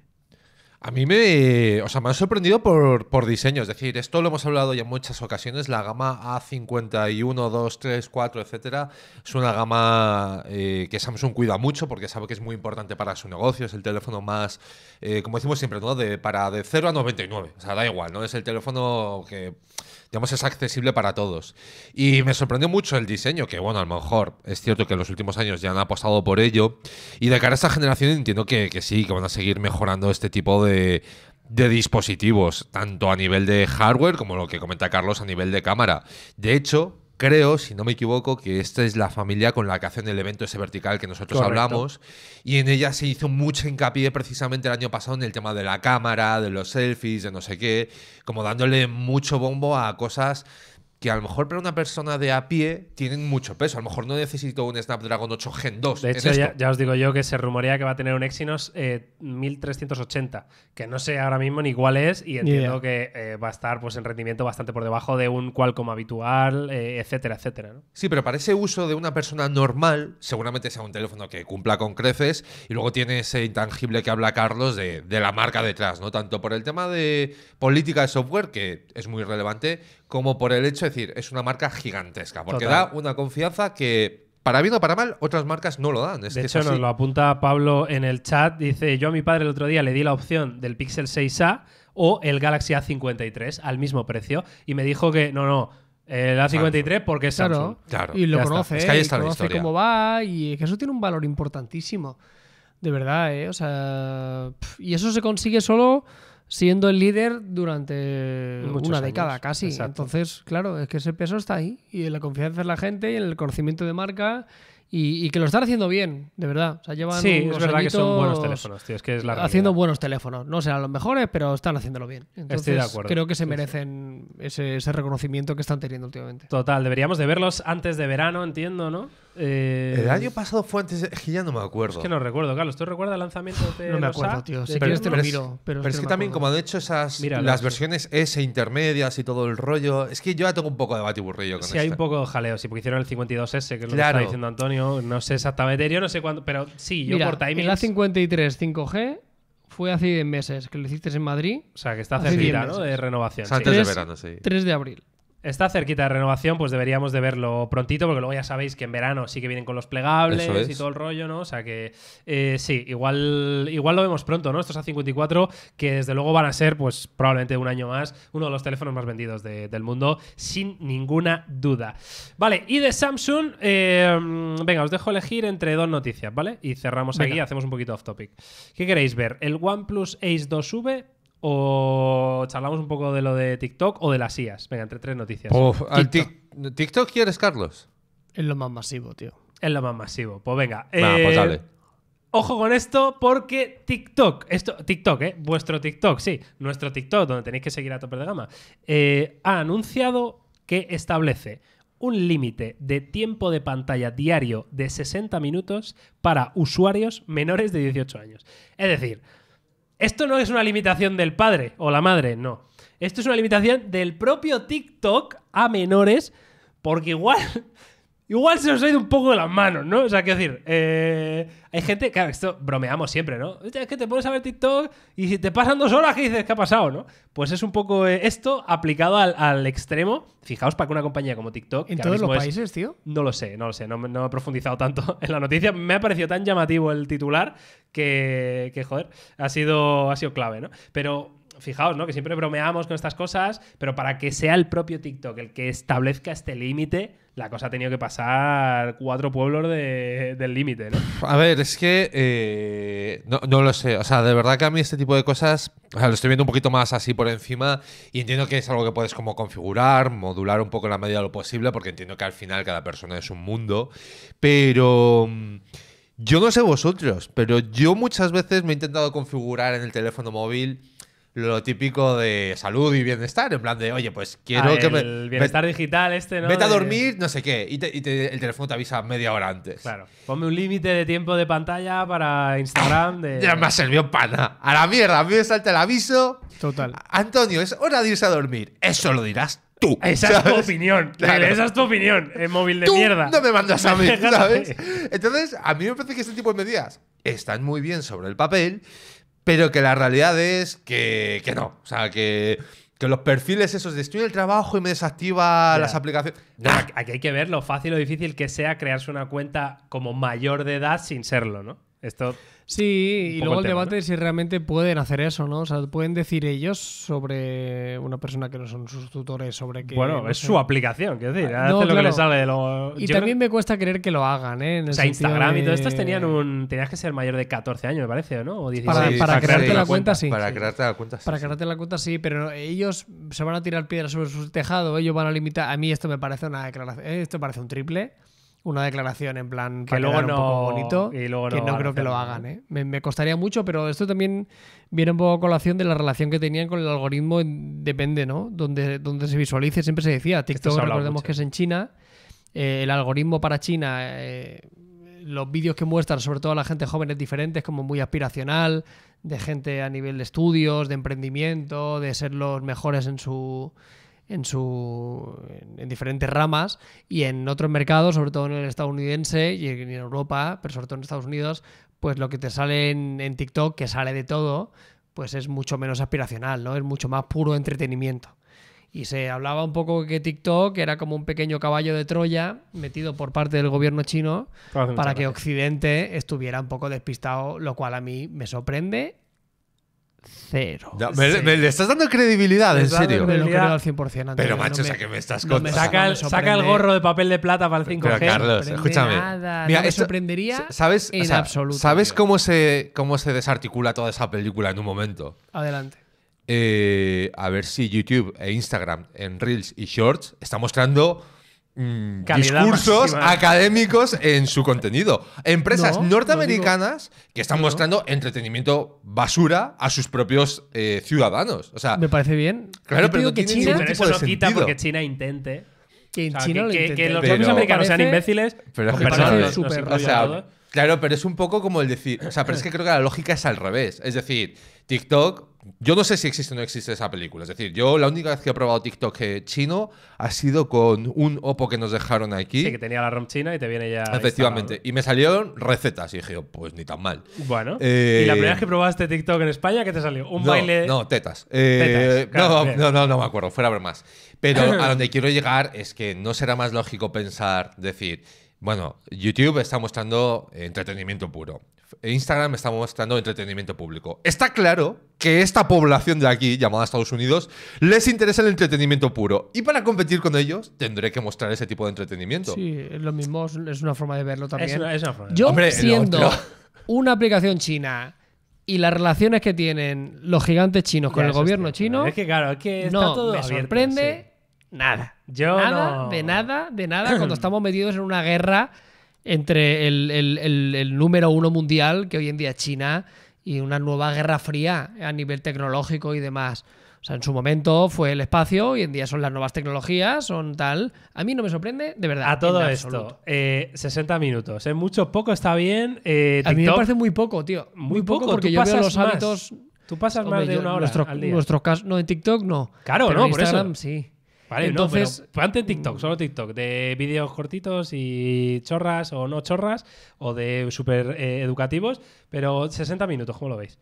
A mí me, o sea, me ha sorprendido por, por, diseño. Es decir, esto lo hemos hablado ya en muchas ocasiones. La gama A51, 2, 3, 4, etcétera, es una gama eh, que Samsung cuida mucho porque sabe que es muy importante para su negocio. Es el teléfono más, eh, como decimos siempre, ¿no? De, para de 0 a 99. O sea, da igual, ¿no? Es el teléfono que digamos, es accesible para todos. Y me sorprendió mucho el diseño, que bueno, a lo mejor es cierto que en los últimos años ya han apostado por ello. Y de cara a esta generación entiendo que, que sí, que van a seguir mejorando este tipo de, de dispositivos, tanto a nivel de hardware como lo que comenta Carlos a nivel de cámara. De hecho, creo, si no me equivoco, que esta es la familia con la que hacen el evento ese vertical que nosotros hablamos. Y en ella se hizo mucho hincapié precisamente el año pasado en el tema de la cámara, de los selfies, de no sé qué, como dándole mucho bombo a cosas que a lo mejor para una persona de a pie tienen mucho peso. A lo mejor no necesito un Snapdragon 8 Gen 2. De hecho, ya, os digo yo que se rumorea que va a tener un Exynos 1380, eh, que no sé ahora mismo ni cuál es, y entiendo que eh, va a estar pues, en rendimiento bastante por debajo de un Qualcomm habitual, eh, etcétera, etcétera. Sí, pero para ese uso de una persona normal, seguramente sea un teléfono que cumpla con creces, y luego tiene ese intangible que habla Carlos de, de la marca detrás, ¿no? Tanto por el tema de política de software, que es muy relevante, como por el hecho de decir, es una marca gigantesca, porque da una confianza que para bien o para mal, otras marcas no lo dan. Es de hecho, nos lo apunta Pablo en el chat. Dice, yo a mi padre el otro día le di la opción del Pixel 6A o el Galaxy A53 al mismo precio y me dijo que no, no, el A53 porque es Samsung. Claro, y lo conoce, que ahí está conoce cómo va y que eso tiene un valor importantísimo. De verdad, ¿eh? O sea, y eso se consigue solo siendo el líder durante una década casi. Entonces, claro, es que ese peso está ahí. Y en la confianza de la gente, y en el conocimiento de marca. Y, que lo están haciendo bien, de verdad. O sea, llevan sí, es verdad que son buenos teléfonos, tío. haciendo buenos teléfonos. No serán los mejores, pero están haciéndolo bien. Estoy de acuerdo. Creo que se merecen Ese, ese, reconocimiento que están teniendo últimamente. Total, deberíamos de verlos antes de verano, entiendo, ¿no? Eh, el año pasado fue antes, es que ya no me acuerdo. Es que no recuerdo, Carlos. ¿Tú recuerdas el lanzamiento de No me acuerdo, tío. pero, es, que, también, como han hecho esas las versiones S intermedias y todo el rollo, es que yo ya tengo un poco de batiburrillo con Sí, hay un poco de jaleo, sí, porque hicieron el 52S, que es lo que está diciendo Antonio. No sé exactamente, yo no sé cuándo, pero sí, yo por timings... La 53 5G fue hace meses, que lo hiciste en Madrid. O sea, que está cerquita, ¿no? De renovación. antes de verano, sí. 3 de abril está cerquita de renovación, pues deberíamos de verlo prontito, porque luego ya sabéis que en verano sí que vienen con los plegables y todo el rollo, ¿no? O sea que eh, sí, igual, igual lo vemos pronto, ¿no? Estos A54, que desde luego van a ser, pues probablemente un año más, uno de los teléfonos más vendidos del mundo, sin ninguna duda. Vale, y de Samsung, eh, venga, os dejo elegir entre dos noticias, ¿vale? Y cerramos aquí, hacemos un poquito off topic. ¿Qué queréis ver? ¿El OnePlus Ace 2V o charlamos un poco de lo de TikTok o de las IAS. Venga, entre tres noticias. TikTok. quieres, Carlos? Es lo más masivo, tío. Es lo más masivo. Pues venga. Pues eh, ojo con esto porque TikTok, esto, TikTok, ¿eh? vuestro TikTok, sí, nuestro TikTok, donde tenéis que seguir a tope de gama, eh, ha anunciado que establece un límite de tiempo de pantalla diario de 60 minutos para usuarios menores de 18 años. Es decir, esto no es una limitación del padre o la madre, no. Esto es una limitación del propio TikTok a menores, porque igual Igual se os ha ido un poco de las manos, ¿no? O sea, quiero decir, eh, hay gente, claro, esto bromeamos siempre, ¿no? Es que te pones a ver TikTok y te pasan dos horas, y dices? ¿Qué ha pasado, no? Pues es un poco eh, esto aplicado al, extremo. Fijaos, para que una compañía como TikTok. ¿En todos los países, tío? No lo sé, no lo sé, no, me he profundizado tanto [laughs] en la noticia. Me ha parecido tan llamativo el titular que, que joder, ha sido, ha sido clave, ¿no? Pero fijaos, ¿no? Que siempre bromeamos con estas cosas, pero para que sea el propio TikTok el que establezca este límite, la cosa ha tenido que pasar cuatro pueblos del límite, ¿no? A ver, es que eh, no, lo sé. O sea, de verdad que a mí este tipo de cosas o sea, lo estoy viendo un poquito más así por encima y entiendo que es algo que puedes como configurar, modular un poco en la medida de lo posible, porque entiendo que al final cada persona es un mundo, pero... Mm, yo no sé vosotros, pero yo muchas veces me he intentado configurar en el teléfono móvil lo típico de salud y bienestar, en plan de, oye, pues quiero ah, que me. El bienestar digital, este, ¿no? Vete a dormir, no sé qué. Y, el teléfono te avisa media hora antes. Claro. Ponme un límite de tiempo de pantalla para Instagram. [laughs] ya me ha servido pana. A la mierda, a mí me salta el aviso. Total. Antonio, es hora de irse a dormir. Eso lo dirás tú. Esa es tu opinión. Dale, Esa es tu opinión. El móvil de mierda. No me mandas a mí, [laughs] ¿sabes? Entonces, a mí me parece que este tipo de medidas están muy bien sobre el papel pero que la realidad es que, no. O sea, que, los perfiles esos destruye el trabajo y me desactiva las aplicaciones. Ah. Aquí hay que ver lo fácil o difícil que sea crearse una cuenta como mayor de edad sin serlo, ¿no? Esto Sí, y luego el, debate si realmente pueden hacer eso, ¿no? O sea, pueden decir ellos sobre una persona que no son sus tutores, sobre qué Bueno, es su aplicación, quiero decir, ah, lo que le sale de lo... Y también me cuesta creer que lo hagan, ¿eh? En o sea, Instagram y todo esto tenían un... Tenías que ser mayor de 14 años, me parece, ¿no? O 16. Para, para, crearte la cuenta, sí. Para crearte la cuenta, sí. Para crearte la cuenta, sí, pero ellos se van a tirar piedras sobre su tejado, ellos van a limitar... A mí esto me parece una declaración... Esto parece un triple una declaración en plan que luego no, un poco bonito que no creo que lo hagan ¿eh? me, costaría mucho pero esto también viene un poco a colación de la relación que tenían con el algoritmo depende no donde, donde se visualice siempre se decía TikTok recordemos que es en China eh, el algoritmo para China eh, los vídeos que muestran sobre todo a la gente joven es diferente es como muy aspiracional de gente a nivel de estudios de emprendimiento de ser los mejores en su en, diferentes ramas y en otros mercados, sobre todo en el estadounidense y en Europa, pero sobre todo en Estados Unidos, pues lo que te sale en, TikTok, que sale de todo, pues es mucho menos aspiracional, ¿no? Es mucho más puro entretenimiento. Y se hablaba un poco que TikTok era como un pequeño caballo de Troya metido por parte del gobierno chino para que Occidente estuviera un poco despistado, lo cual a mí me sorprende cero. me, le estás dando credibilidad, en serio. Me lo creo al 100%. Antes, pero macho, o sea, que me estás contando. saca, el, saca el gorro de papel de plata para el 5G. Pero, Carlos, escúchame. me sorprendería ¿sabes, ¿Sabes cómo se, desarticula toda esa película en un momento? Adelante. Eh, a ver si YouTube e Instagram en Reels y Shorts está mostrando Mm. discursos académicos en su contenido. Empresas norteamericanas que están mostrando entretenimiento basura a sus propios eh, ciudadanos. O sea, me parece bien. Claro, pero, que China, pero eso quita porque China intente. Que los propios americanos sean imbéciles. Pero es que claro, pero es un poco como el decir. O sea, pero es que creo que la lógica es al revés. Es decir, TikTok yo no sé si existe o no existe esa película. Es decir, yo la única vez que he probado TikTok chino ha sido con un Oppo que nos dejaron aquí. Sí, que tenía la ROM china y te viene ya. Efectivamente. Y me salieron recetas y dije, pues ni tan mal. Bueno. Eh, ¿Y la primera vez que probaste TikTok en España, qué te salió? ¿Un baile? No, tetas. Eh, no, no, no, no, me acuerdo, fuera a ver más. Pero [laughs] a donde quiero llegar es que no será más lógico pensar, decir. Bueno, YouTube está mostrando entretenimiento puro. Instagram está mostrando entretenimiento público. Está claro que esta población de aquí, llamada Estados Unidos, les interesa el entretenimiento puro. Y para competir con ellos, tendré que mostrar ese tipo de entretenimiento. Sí, lo mismo, es una forma de verlo también. Yo Hombre, una aplicación china y las relaciones que tienen los gigantes chinos con el gobierno chino, es que claro, es que sorprende nada. Yo nada, de nada, de nada, cuando estamos metidos en una guerra entre el, número uno mundial, que hoy en día es China, y una nueva guerra fría a nivel tecnológico y demás. O sea, en su momento fue el espacio, hoy en día son las nuevas tecnologías, son tal. A mí no me sorprende, de verdad. A todo esto, eh, 60 minutos. Es ¿Eh? mucho poco, está bien. Eh, a mí me parece muy poco, tío. Muy, poco, porque yo los hábitos. Tú pasas más de una hora nuestro, caso, no, en TikTok no. Claro, ¿no? Instagram sí. Vale, Entonces, no, en TikTok, mm. solo TikTok, de vídeos cortitos y chorras o no chorras, o de súper eh, educativos, pero 60 minutos, ¿cómo lo veis?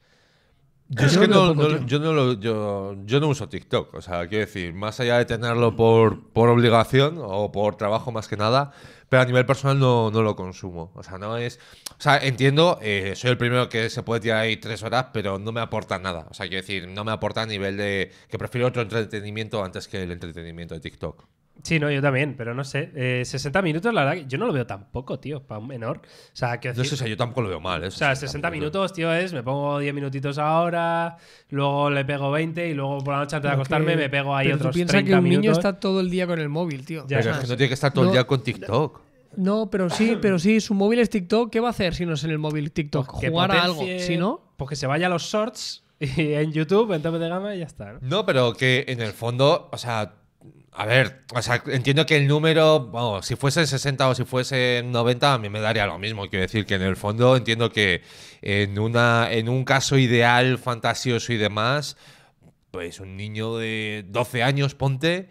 Yo no, yo, no uso TikTok, o sea, quiero decir, más allá de tenerlo por, por obligación o por trabajo más que nada, pero a nivel personal no, lo consumo. O sea, no es. O sea, entiendo, eh, soy el primero que se puede tirar ahí tres horas, pero no me aporta nada. O sea, quiero decir, no me aporta a nivel de. que prefiero otro entretenimiento antes que el entretenimiento de TikTok. Sí, no, yo también, pero no sé. 60 eh, minutos, la verdad, yo no lo veo tampoco, tío, para un menor. O sea, que no sé, yo tampoco lo veo mal. ¿eh? O sea, 60, minutos, tío, es, me pongo 10 minutitos ahora, luego le pego 20 y luego por la noche antes de acostarme me pego ahí pero otros piensa que un niño está todo el día con el móvil, tío. pero es que no tiene que estar todo el día con TikTok. No, pero sí, pero sí, su móvil es TikTok. ¿Qué va a hacer si no es en el móvil TikTok? Pues Jugar algo, si no. Pues que se vaya a los shorts y en YouTube, en tope de gama y ya está. ¿no? no, pero que en el fondo, o sea, a ver, o sea, entiendo que el número, bueno, si fuese 60 o si fuese 90, a mí me daría lo mismo. Quiero decir que en el fondo entiendo que en, una, en un caso ideal, fantasioso y demás, pues un niño de 12 años, ponte.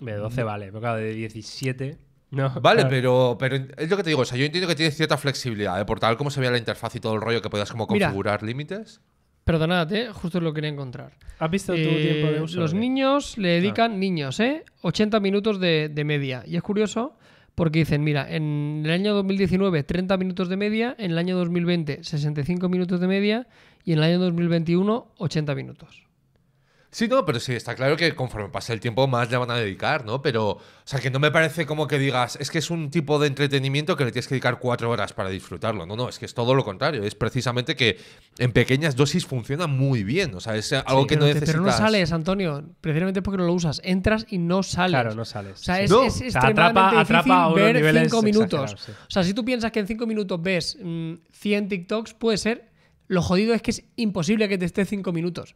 De 12 vale, de 17. No, vale, pero, pero es lo que te digo. O sea, yo entiendo que tienes cierta flexibilidad ¿eh? por tal como se veía la interfaz y todo el rollo que puedas como configurar límites. Perdonad, eh, justo lo quería encontrar. ¿Has visto eh, tiempo de uso? Los niños le dedican, niños, ¿eh? 80 minutos de, de media. Y es curioso porque dicen, mira, en el año 2019 30 minutos de media, en el año 2020 65 minutos de media y en el año 2021 80 minutos. Sí, no, pero sí, está claro que conforme pase el tiempo más le van a dedicar, ¿no? Pero, o sea, que no me parece como que digas, es que es un tipo de entretenimiento que le tienes que dedicar cuatro horas para disfrutarlo. No, no, es que es todo lo contrario. Es precisamente que en pequeñas dosis funciona muy bien. O sea, es algo que no necesitas. Pero no sales, Antonio, precisamente porque no lo usas. Entras y no sales. Claro, no sales. O sea, es, extremadamente difícil ver cinco minutos. O sea, si tú piensas que en cinco minutos ves 100 mm, TikToks, puede ser. Lo jodido es que es imposible que te esté cinco minutos.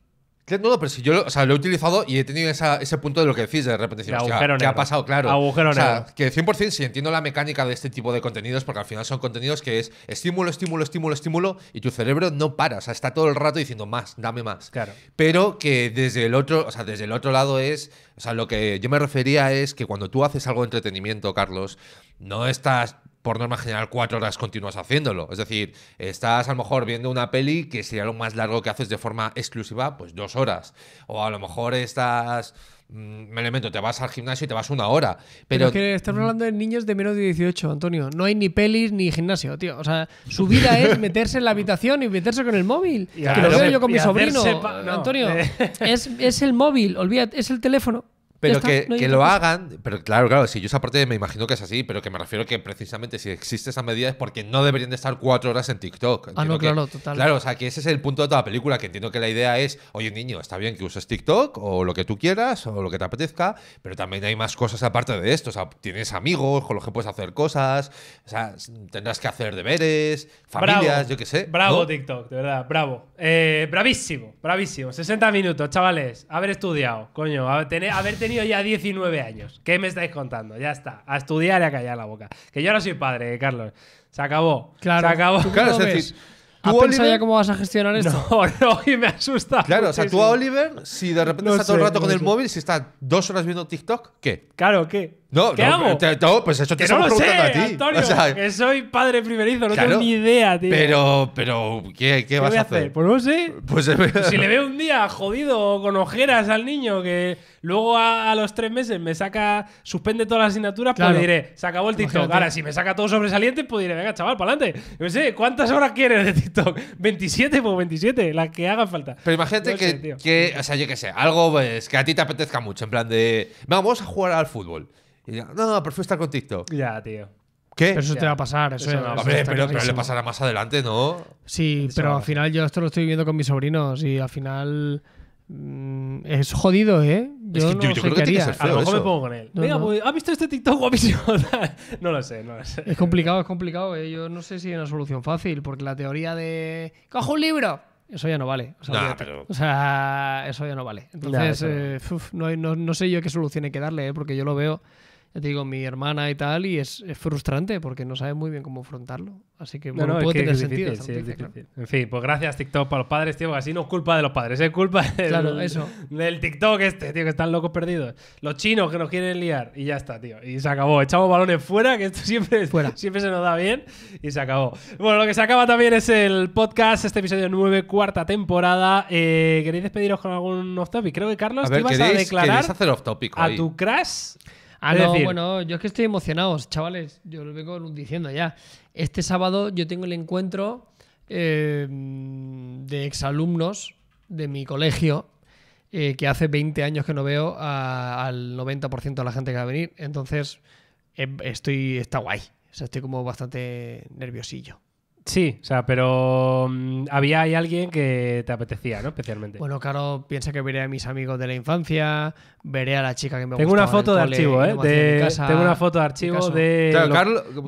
No, pero si yo lo, he utilizado y he tenido ese punto de lo que decís de repetición que ha pasado? Claro. Agujero o sea, Que 100% sí entiendo la mecánica de este tipo de contenidos, porque al final son contenidos que es estímulo, estímulo, estímulo, estímulo, y tu cerebro no para. O sea, está todo el rato diciendo más, dame más. Claro. Pero que desde el otro, o sea, desde el otro lado es. O sea, lo que yo me refería es que cuando tú haces algo de entretenimiento, Carlos, no estás por norma general cuatro horas continuas haciéndolo. Es decir, estás a lo mejor viendo una peli que sería lo más largo que haces de forma exclusiva, pues dos horas. O a lo mejor estás mm, me elemento, te vas al gimnasio y te vas una hora. Pero, que estamos mm, hablando de niños de menos de 18, Antonio. No hay ni pelis ni gimnasio, tío. O sea, su vida es [laughs] meterse en la habitación y meterse con el móvil. que lo veo yo con mi sobrino. Antonio, [laughs] es, es, el móvil, olvídate, es el teléfono. Pero que, lo hagan, pero claro, claro, si yo esa parte me imagino que es así, pero que me refiero que precisamente si existe esa medida es porque no deberían de estar cuatro horas en TikTok. ah, no, claro, total. Claro, o sea, que ese es el punto de toda la película, que entiendo que la idea es, oye, niño, está bien que uses TikTok o lo que tú quieras o lo que te apetezca, pero también hay más cosas aparte de esto, o sea, tienes amigos con los que puedes hacer cosas, o sea, tendrás que hacer deberes, familias, yo qué sé. Bravo TikTok, de verdad, bravo. Eh, bravísimo, bravísimo. 60 minutos, chavales, haber estudiado, coño, haber tenido ya 19 años. ¿Qué me estáis contando? Ya está. A estudiar y a callar la boca. Que yo ahora soy padre, eh, Carlos. Se acabó. Claro. Se acabó. Claro, es ya cómo vas a gestionar esto? [laughs] No, no, y me asusta. Claro, o sea, tú a Oliver, si de repente está todo el rato con el móvil, si está dos horas viendo TikTok, ¿qué? Claro, ¿qué? No, ¿Qué hago? pues eso te que no preguntando sé, a ti. Antonio, que soy padre primerizo, no tengo ni idea, tío. Pero, pero, ¿qué, qué, qué vas a hacer? Pues no sé. Pues, [laughs] si le veo un día jodido con ojeras al niño que Luego a, los tres meses me saca, suspende todas las asignaturas, pues claro. pues diré, se acabó el TikTok. Ahora, si me saca todo sobresaliente, pues diré, venga, chaval, para adelante. No sé, ¿cuántas horas quieres de TikTok? 27, pues 27, las que haga falta. Pero imagínate que, o sea, yo qué sé, algo pues, que a ti te apetezca mucho, en plan de, vamos a jugar al fútbol. Y diga, no, no, prefiero estar con TikTok. Ya, tío. ¿Qué? Pero eso te va a pasar, eso, eso, a pero, le pasará más adelante, ¿no? Sí, pero al final yo esto lo estoy viviendo con mis sobrinos y al final Mm, es jodido, ¿eh? Yo, es que no creo que tiene ser A lo mejor me pongo con él. Venga, pues, visto este TikTok [laughs] guapísimo? no lo sé, no lo sé. Es complicado, es complicado. ¿eh? Yo no sé si hay una solución fácil, porque la teoría de. ¡Cojo un libro! Eso ya no vale. O sea, eso ya no vale. Entonces, eh, no, no, sé yo qué solución hay que darle, ¿eh? porque yo lo veo te digo, mi hermana y tal, y es, frustrante porque no sabe muy bien cómo afrontarlo. Así que bueno, no, puede tener sentido. En fin, pues gracias TikTok para los padres, tío, así no es culpa de los padres, es culpa [laughs] del, eso. del TikTok este, tío, que están locos perdidos. Los chinos que nos quieren liar y ya está, tío. Y se acabó. Echamos balones fuera, que esto [laughs] siempre, fuera. siempre se nos da bien, y se acabó. Bueno, lo que se acaba también es el podcast, este episodio 9, cuarta temporada. Eh, ¿Queréis despediros con algún off-topic? Creo que Carlos, a te ibas a declarar hacer off -topic a tu crash Ah, bueno, yo es que estoy emocionado, chavales. Yo lo vengo diciendo ya. Este sábado yo tengo el encuentro em, de exalumnos de mi colegio, eh, que hace 20 años que no veo al 90% de la gente que va a venir. Entonces, em, estoy, está guay. O sea, estoy como bastante nerviosillo. Sí, o sea, pero mm, había ahí alguien que te apetecía, ¿no? Especialmente. Bueno, Carlos, piensa que veré a mis amigos de la infancia, veré a la chica que me Tengo una foto de archivo, ¿eh? ¿eh? tengo una foto de archivo de,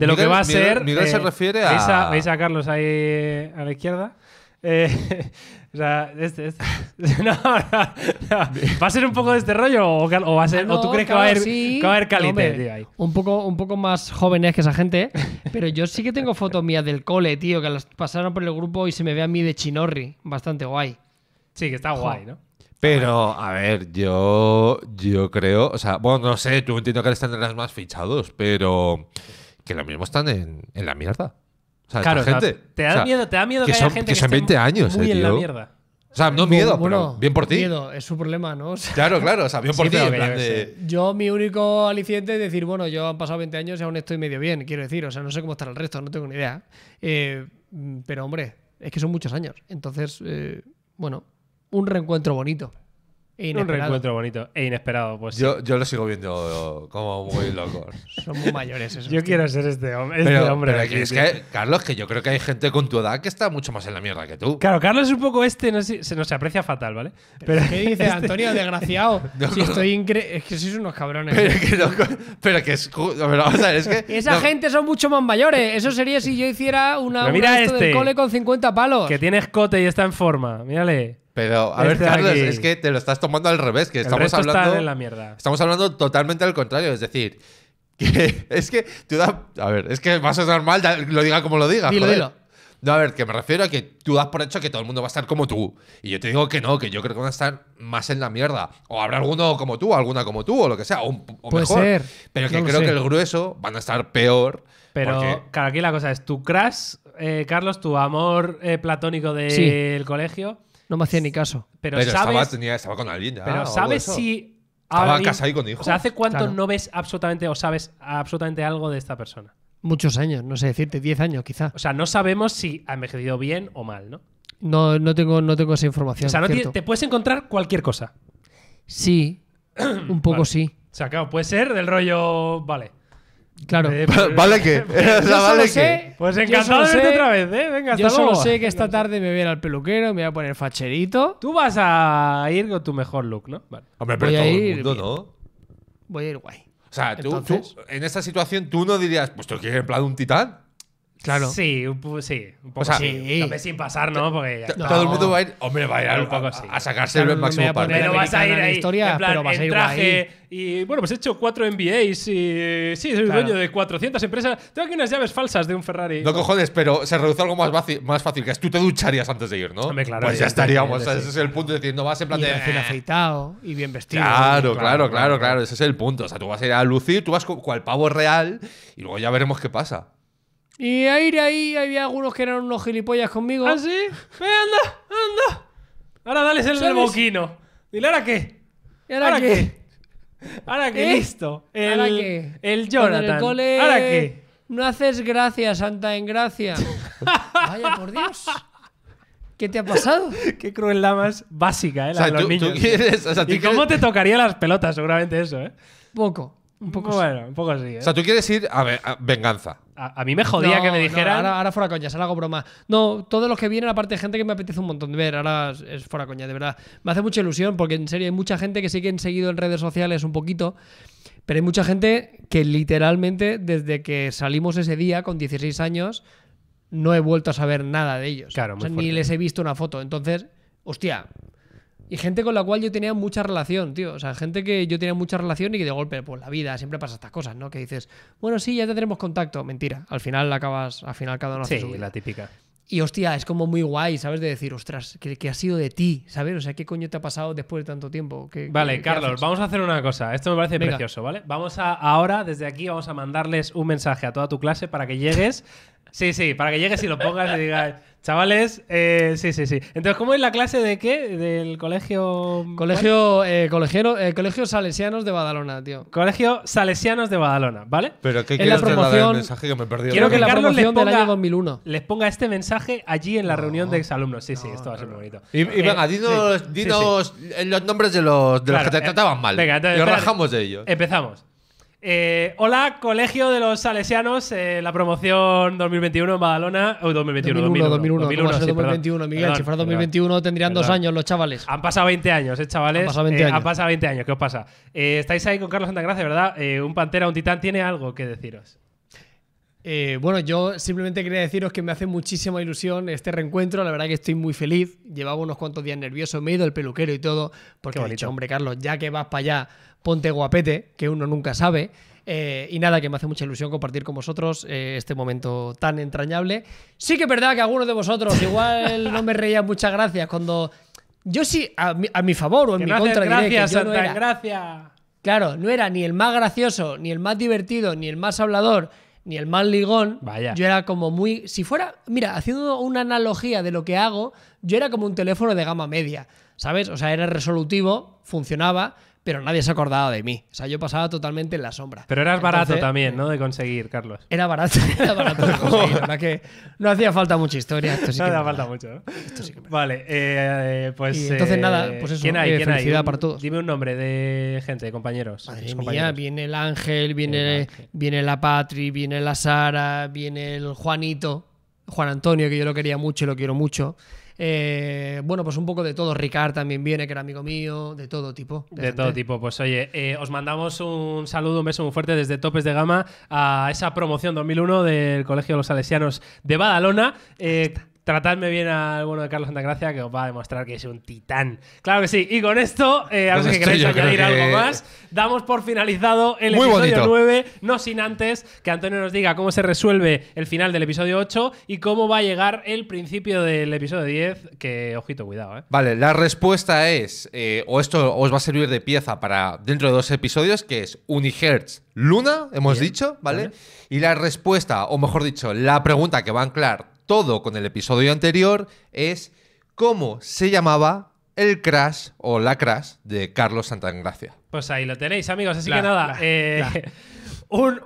lo, que va a ser. Miguel se refiere a. ¿veis, a. a Carlos ahí eh, a la izquierda? Eh, [laughs] o sea, este, es [laughs] No, ¿Va a ser un poco de este rollo o, a o tú crees que, va a haber, Un poco, un poco más jóvenes que esa gente, pero yo sí que tengo fotos mías del cole, tío, que las pasaron por el grupo y se me ve a mí de chinorri. Bastante guay. Sí, que está guay, ¿no? Pero, a ver, yo, yo creo, o sea, bueno, no sé, tú entiendo que están en las más fichados, pero que lo mismo están en, en la mierda claro, te da miedo, te da miedo que, gente que, 20 años, muy eh, en la mierda. O sea, no miedo, pero bien por ti. es su problema, ¿no? [laughs] claro, claro, o sea, bien por ti. Yo, mi único aliciente es decir, bueno, yo han pasado 20 años y aún estoy medio bien, quiero decir, o sea, no sé cómo estará el resto, no tengo ni idea. Eh, pero, hombre, es que son muchos años. Entonces, eh, bueno, un reencuentro bonito. E un reencuentro bonito e inesperado. Pues yo, lo sigo viendo como muy loco. Son muy mayores esos. Yo quiero ser este, este hombre. es que, Carlos, que yo creo que hay gente con tu edad que está mucho más en la mierda que tú. Claro, Carlos es un poco este, no se aprecia fatal, ¿vale? Pero, ¿Qué dices, este Antonio, desgraciado? [laughs] si estoy Es que sois unos cabrones. Pero que, es, pero es que. Esa gente son mucho más mayores. Eso sería si yo hiciera una. mira del este, cole con 50 palos. Que tiene escote y está en forma. Mírale. Pero, a ver, Carlos, es que te lo estás tomando al revés, que estamos hablando. Está en la mierda. Estamos hablando totalmente al contrario, es decir, [laughs] que es que tú da, A ver, es que vas a ser mal, lo diga como lo diga. joder. No, a ver, que me refiero a que tú das por hecho que todo el mundo va a estar como tú. Y yo te digo que no, que yo creo que van a estar más en la mierda. O habrá alguno como tú, alguna como tú, o lo que sea, o, Puede Ser. Pero que creo que el grueso van a estar peor. Pero, porque... claro, aquí la cosa es, tu crash, eh, Carlos, tu amor eh, platónico del colegio no me hacía ni caso. Pero, sabes, estaba, con alguien Pero ¿sabes si. Estaba casado con hijos. O sea, ¿hace cuánto no ves absolutamente o sabes absolutamente algo de esta persona? Muchos años, no sé decirte, 10 años quizá. O sea, no sabemos si ha envejecido bien o mal, ¿no? No, no, tengo, no tengo esa información. O sea, te, puedes encontrar cualquier cosa. Sí, [clears throat] un poco sí. O sea, claro, puede ser del rollo. Vale. Claro. Eh, [laughs] pues, ¿Vale que [laughs] Pues, encantado de verte otra vez, ¿eh? Venga, hasta Yo solo sé que esta tarde me voy al peluquero, me voy a poner facherito. Tú vas a ir con tu mejor look, ¿no? Vale. Hombre, pero voy todo a ir el mundo, ¿no? Voy a ir guay. O sea, tú, en esta situación, tú no dirías, pues tú quieres en plan un titán. Claro. Sí, un, sí, un poco o sea, sí. También sin pasar, ¿no? Porque todo el mundo va a ir, hombre, va a ir un poco, así. a sacarse el máximo no Pero vas a ir ahí, historia, en traje, y bueno, pues he hecho cuatro MBAs y sí, soy dueño de 400 empresas. Tengo aquí unas llaves falsas de un Ferrari. No cojones, pero se reduce a algo más fácil, más fácil, que es tú te ducharías antes de ir, ¿no? pues ya estaríamos, ese es el punto de decir, no vas en plan y de... Bien eh". afeitado y bien vestido. Claro, claro, claro, claro, ese es el punto. O sea, tú vas a ir a lucir, tú vas el pavo real y luego ya veremos qué pasa. Y ahí de ahí había algunos que eran unos gilipollas conmigo. ¿Ah, sí? ¡Eh, anda, anda. Ahora dale el boquino. Dile, ¿ahora qué? ¿Y ahora, qué ahora qué? ¿Ahora ¿Eh? qué? Listo. El, ¿Ahora qué? El Jonathan. ¿Ahora qué? No haces gracia, Santa en gracia. [laughs] Vaya, por Dios. ¿Qué te ha pasado? [laughs] Qué crueldad más básica, ¿eh? La de los niños. ¿Y cómo te tocaría las pelotas? Seguramente eso, ¿eh? Poco. Un poco bueno, un poco así. ¿eh? O sea, tú quieres ir a, ver, a venganza. A, mí me jodía que me dijeran. ahora, fuera coña, se hago broma. No, todos los que vienen, aparte de gente que me apetece un montón de ver, ahora es fuera coña, de verdad. Me hace mucha ilusión porque en serio hay mucha gente que sí que seguido en redes sociales un poquito, pero hay mucha gente que literalmente desde que salimos ese día con 16 años no he vuelto a saber nada de ellos. Claro, ni les he visto una foto. Entonces, hostia, y gente con la cual yo tenía mucha relación, tío. O sea, gente que yo tenía mucha relación y que de golpe, pues la vida, siempre pasa estas cosas, ¿no? Que dices, bueno, sí, ya te tendremos contacto. Mentira. Al final acabas, al final cada uno hace sí, su la típica. Y hostia, es como muy guay, ¿sabes? De decir, ostras, que, ha sido de ti, ¿sabes? O sea, ¿qué coño te ha pasado después de tanto tiempo? que vale, Carlos, vamos a hacer una cosa. Esto me parece precioso, ¿vale? Vamos a, ahora, desde aquí, vamos a mandarles un mensaje a toda tu clase para que llegues. sí, sí, para que llegues y lo pongas y digas. Chavales, eh, sí, sí, sí. Entonces, ¿cómo es la clase de qué? Del colegio. Colegio, eh, colegiero, eh, colegio Salesianos de Badalona, tío. Colegio Salesianos de Badalona, ¿vale? Pero ¿qué quiero la promoción, el mensaje que me perdido? Quiero que la Carlos promoción del año 2001 les ponga este mensaje allí en la reunión de exalumnos. Sí, sí, esto va a ser muy bonito. Y, eh, venga, dinos, los nombres de los, de los que te eh, trataban mal. Venga, y rajamos de ellos. Empezamos. Eh, hola, Colegio de los Salesianos, eh, la promoción 2021 en Badalona. 2021 2021, 2021 Miguel, 2021 tendrían dos años los chavales. Han pasado 20 años, ¿eh, chavales? Han pasado 20 eh, años. Han pasado 20 años, ¿qué os pasa? estáis ahí con Carlos Santagracia, ¿verdad? un pantera, un titán, tiene algo que deciros. Eh, bueno, yo simplemente quería deciros que me hace muchísima ilusión este reencuentro. La verdad que estoy muy feliz. Llevaba unos cuantos días nervioso, me he ido el peluquero y todo. Porque he dicho, hombre, Carlos, ya que vas para allá, ponte guapete, que uno nunca sabe. Eh, y nada, que me hace mucha ilusión compartir con vosotros eh, este momento tan entrañable. Sí que es verdad que algunos de vosotros igual no me reía muchas gracias cuando. Yo sí, a mi, favor o en mi contra, gracias, Santa, Gracias. Claro, no era ni el más gracioso, ni el más divertido, ni el más hablador ni el mal ligón. Vaya. Yo era como muy. Si fuera. Mira, haciendo una analogía de lo que hago, yo era como un teléfono de gama media. ¿Sabes? O sea, era resolutivo, funcionaba, pero nadie se acordaba de mí. O sea, yo pasaba totalmente en la sombra. Pero eras barato también, ¿no? Eh, de conseguir, Carlos. Era barato, [laughs] era barato de conseguir. que no hacía falta mucha historia. no hacía falta mucho, Vale, eh, pues. entonces, eh, nada, pues eso. ¿Quién hay? ¿quién hay? Dime un nombre de gente, de compañeros. viene el Ángel, viene, viene la Patri, viene la Sara, viene el Juanito, Juan Antonio, que yo lo quería mucho y lo quiero mucho. Eh, bueno, pues un poco de todo. Ricard también viene, que era amigo mío, de todo tipo. De, todo tipo. Pues oye, eh, os mandamos un saludo, un beso muy fuerte desde Topes de Gama a esa promoción 2001 del Colegio de los Salesianos de Badalona. Eh, Tratadme bien al bueno de Carlos Santagracia que os va a demostrar que es un titán. Claro que sí. Y con esto, eh, a que queréis algo más, damos por finalizado el episodio 9. No sin antes que Antonio nos diga cómo se resuelve el final del episodio 8 y cómo va a llegar el principio del episodio 10. Que, ojito, cuidado, eh. Vale, la respuesta es: eh, o esto os va a servir de pieza para dentro de dos episodios, que es Unihertz Luna, hemos dicho, ¿vale? Y la respuesta, o mejor dicho, la pregunta que va a anclar todo con el episodio anterior es cómo se llamaba el crash o la crash de Carlos Santangracia. Pues ahí lo tenéis, amigos. Así que nada, Un,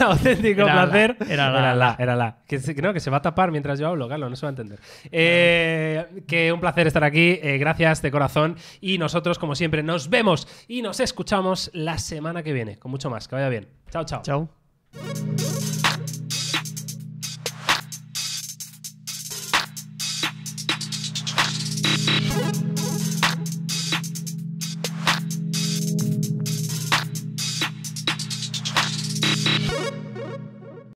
auténtico placer. era la, era la. que, se va a tapar mientras yo hablo, Carlos, no se va a entender. Eh, que un placer estar aquí. Eh, gracias de corazón. Y nosotros, como siempre, nos vemos y nos escuchamos la semana que viene con mucho más. Que vaya bien. Chao, chao. Chao.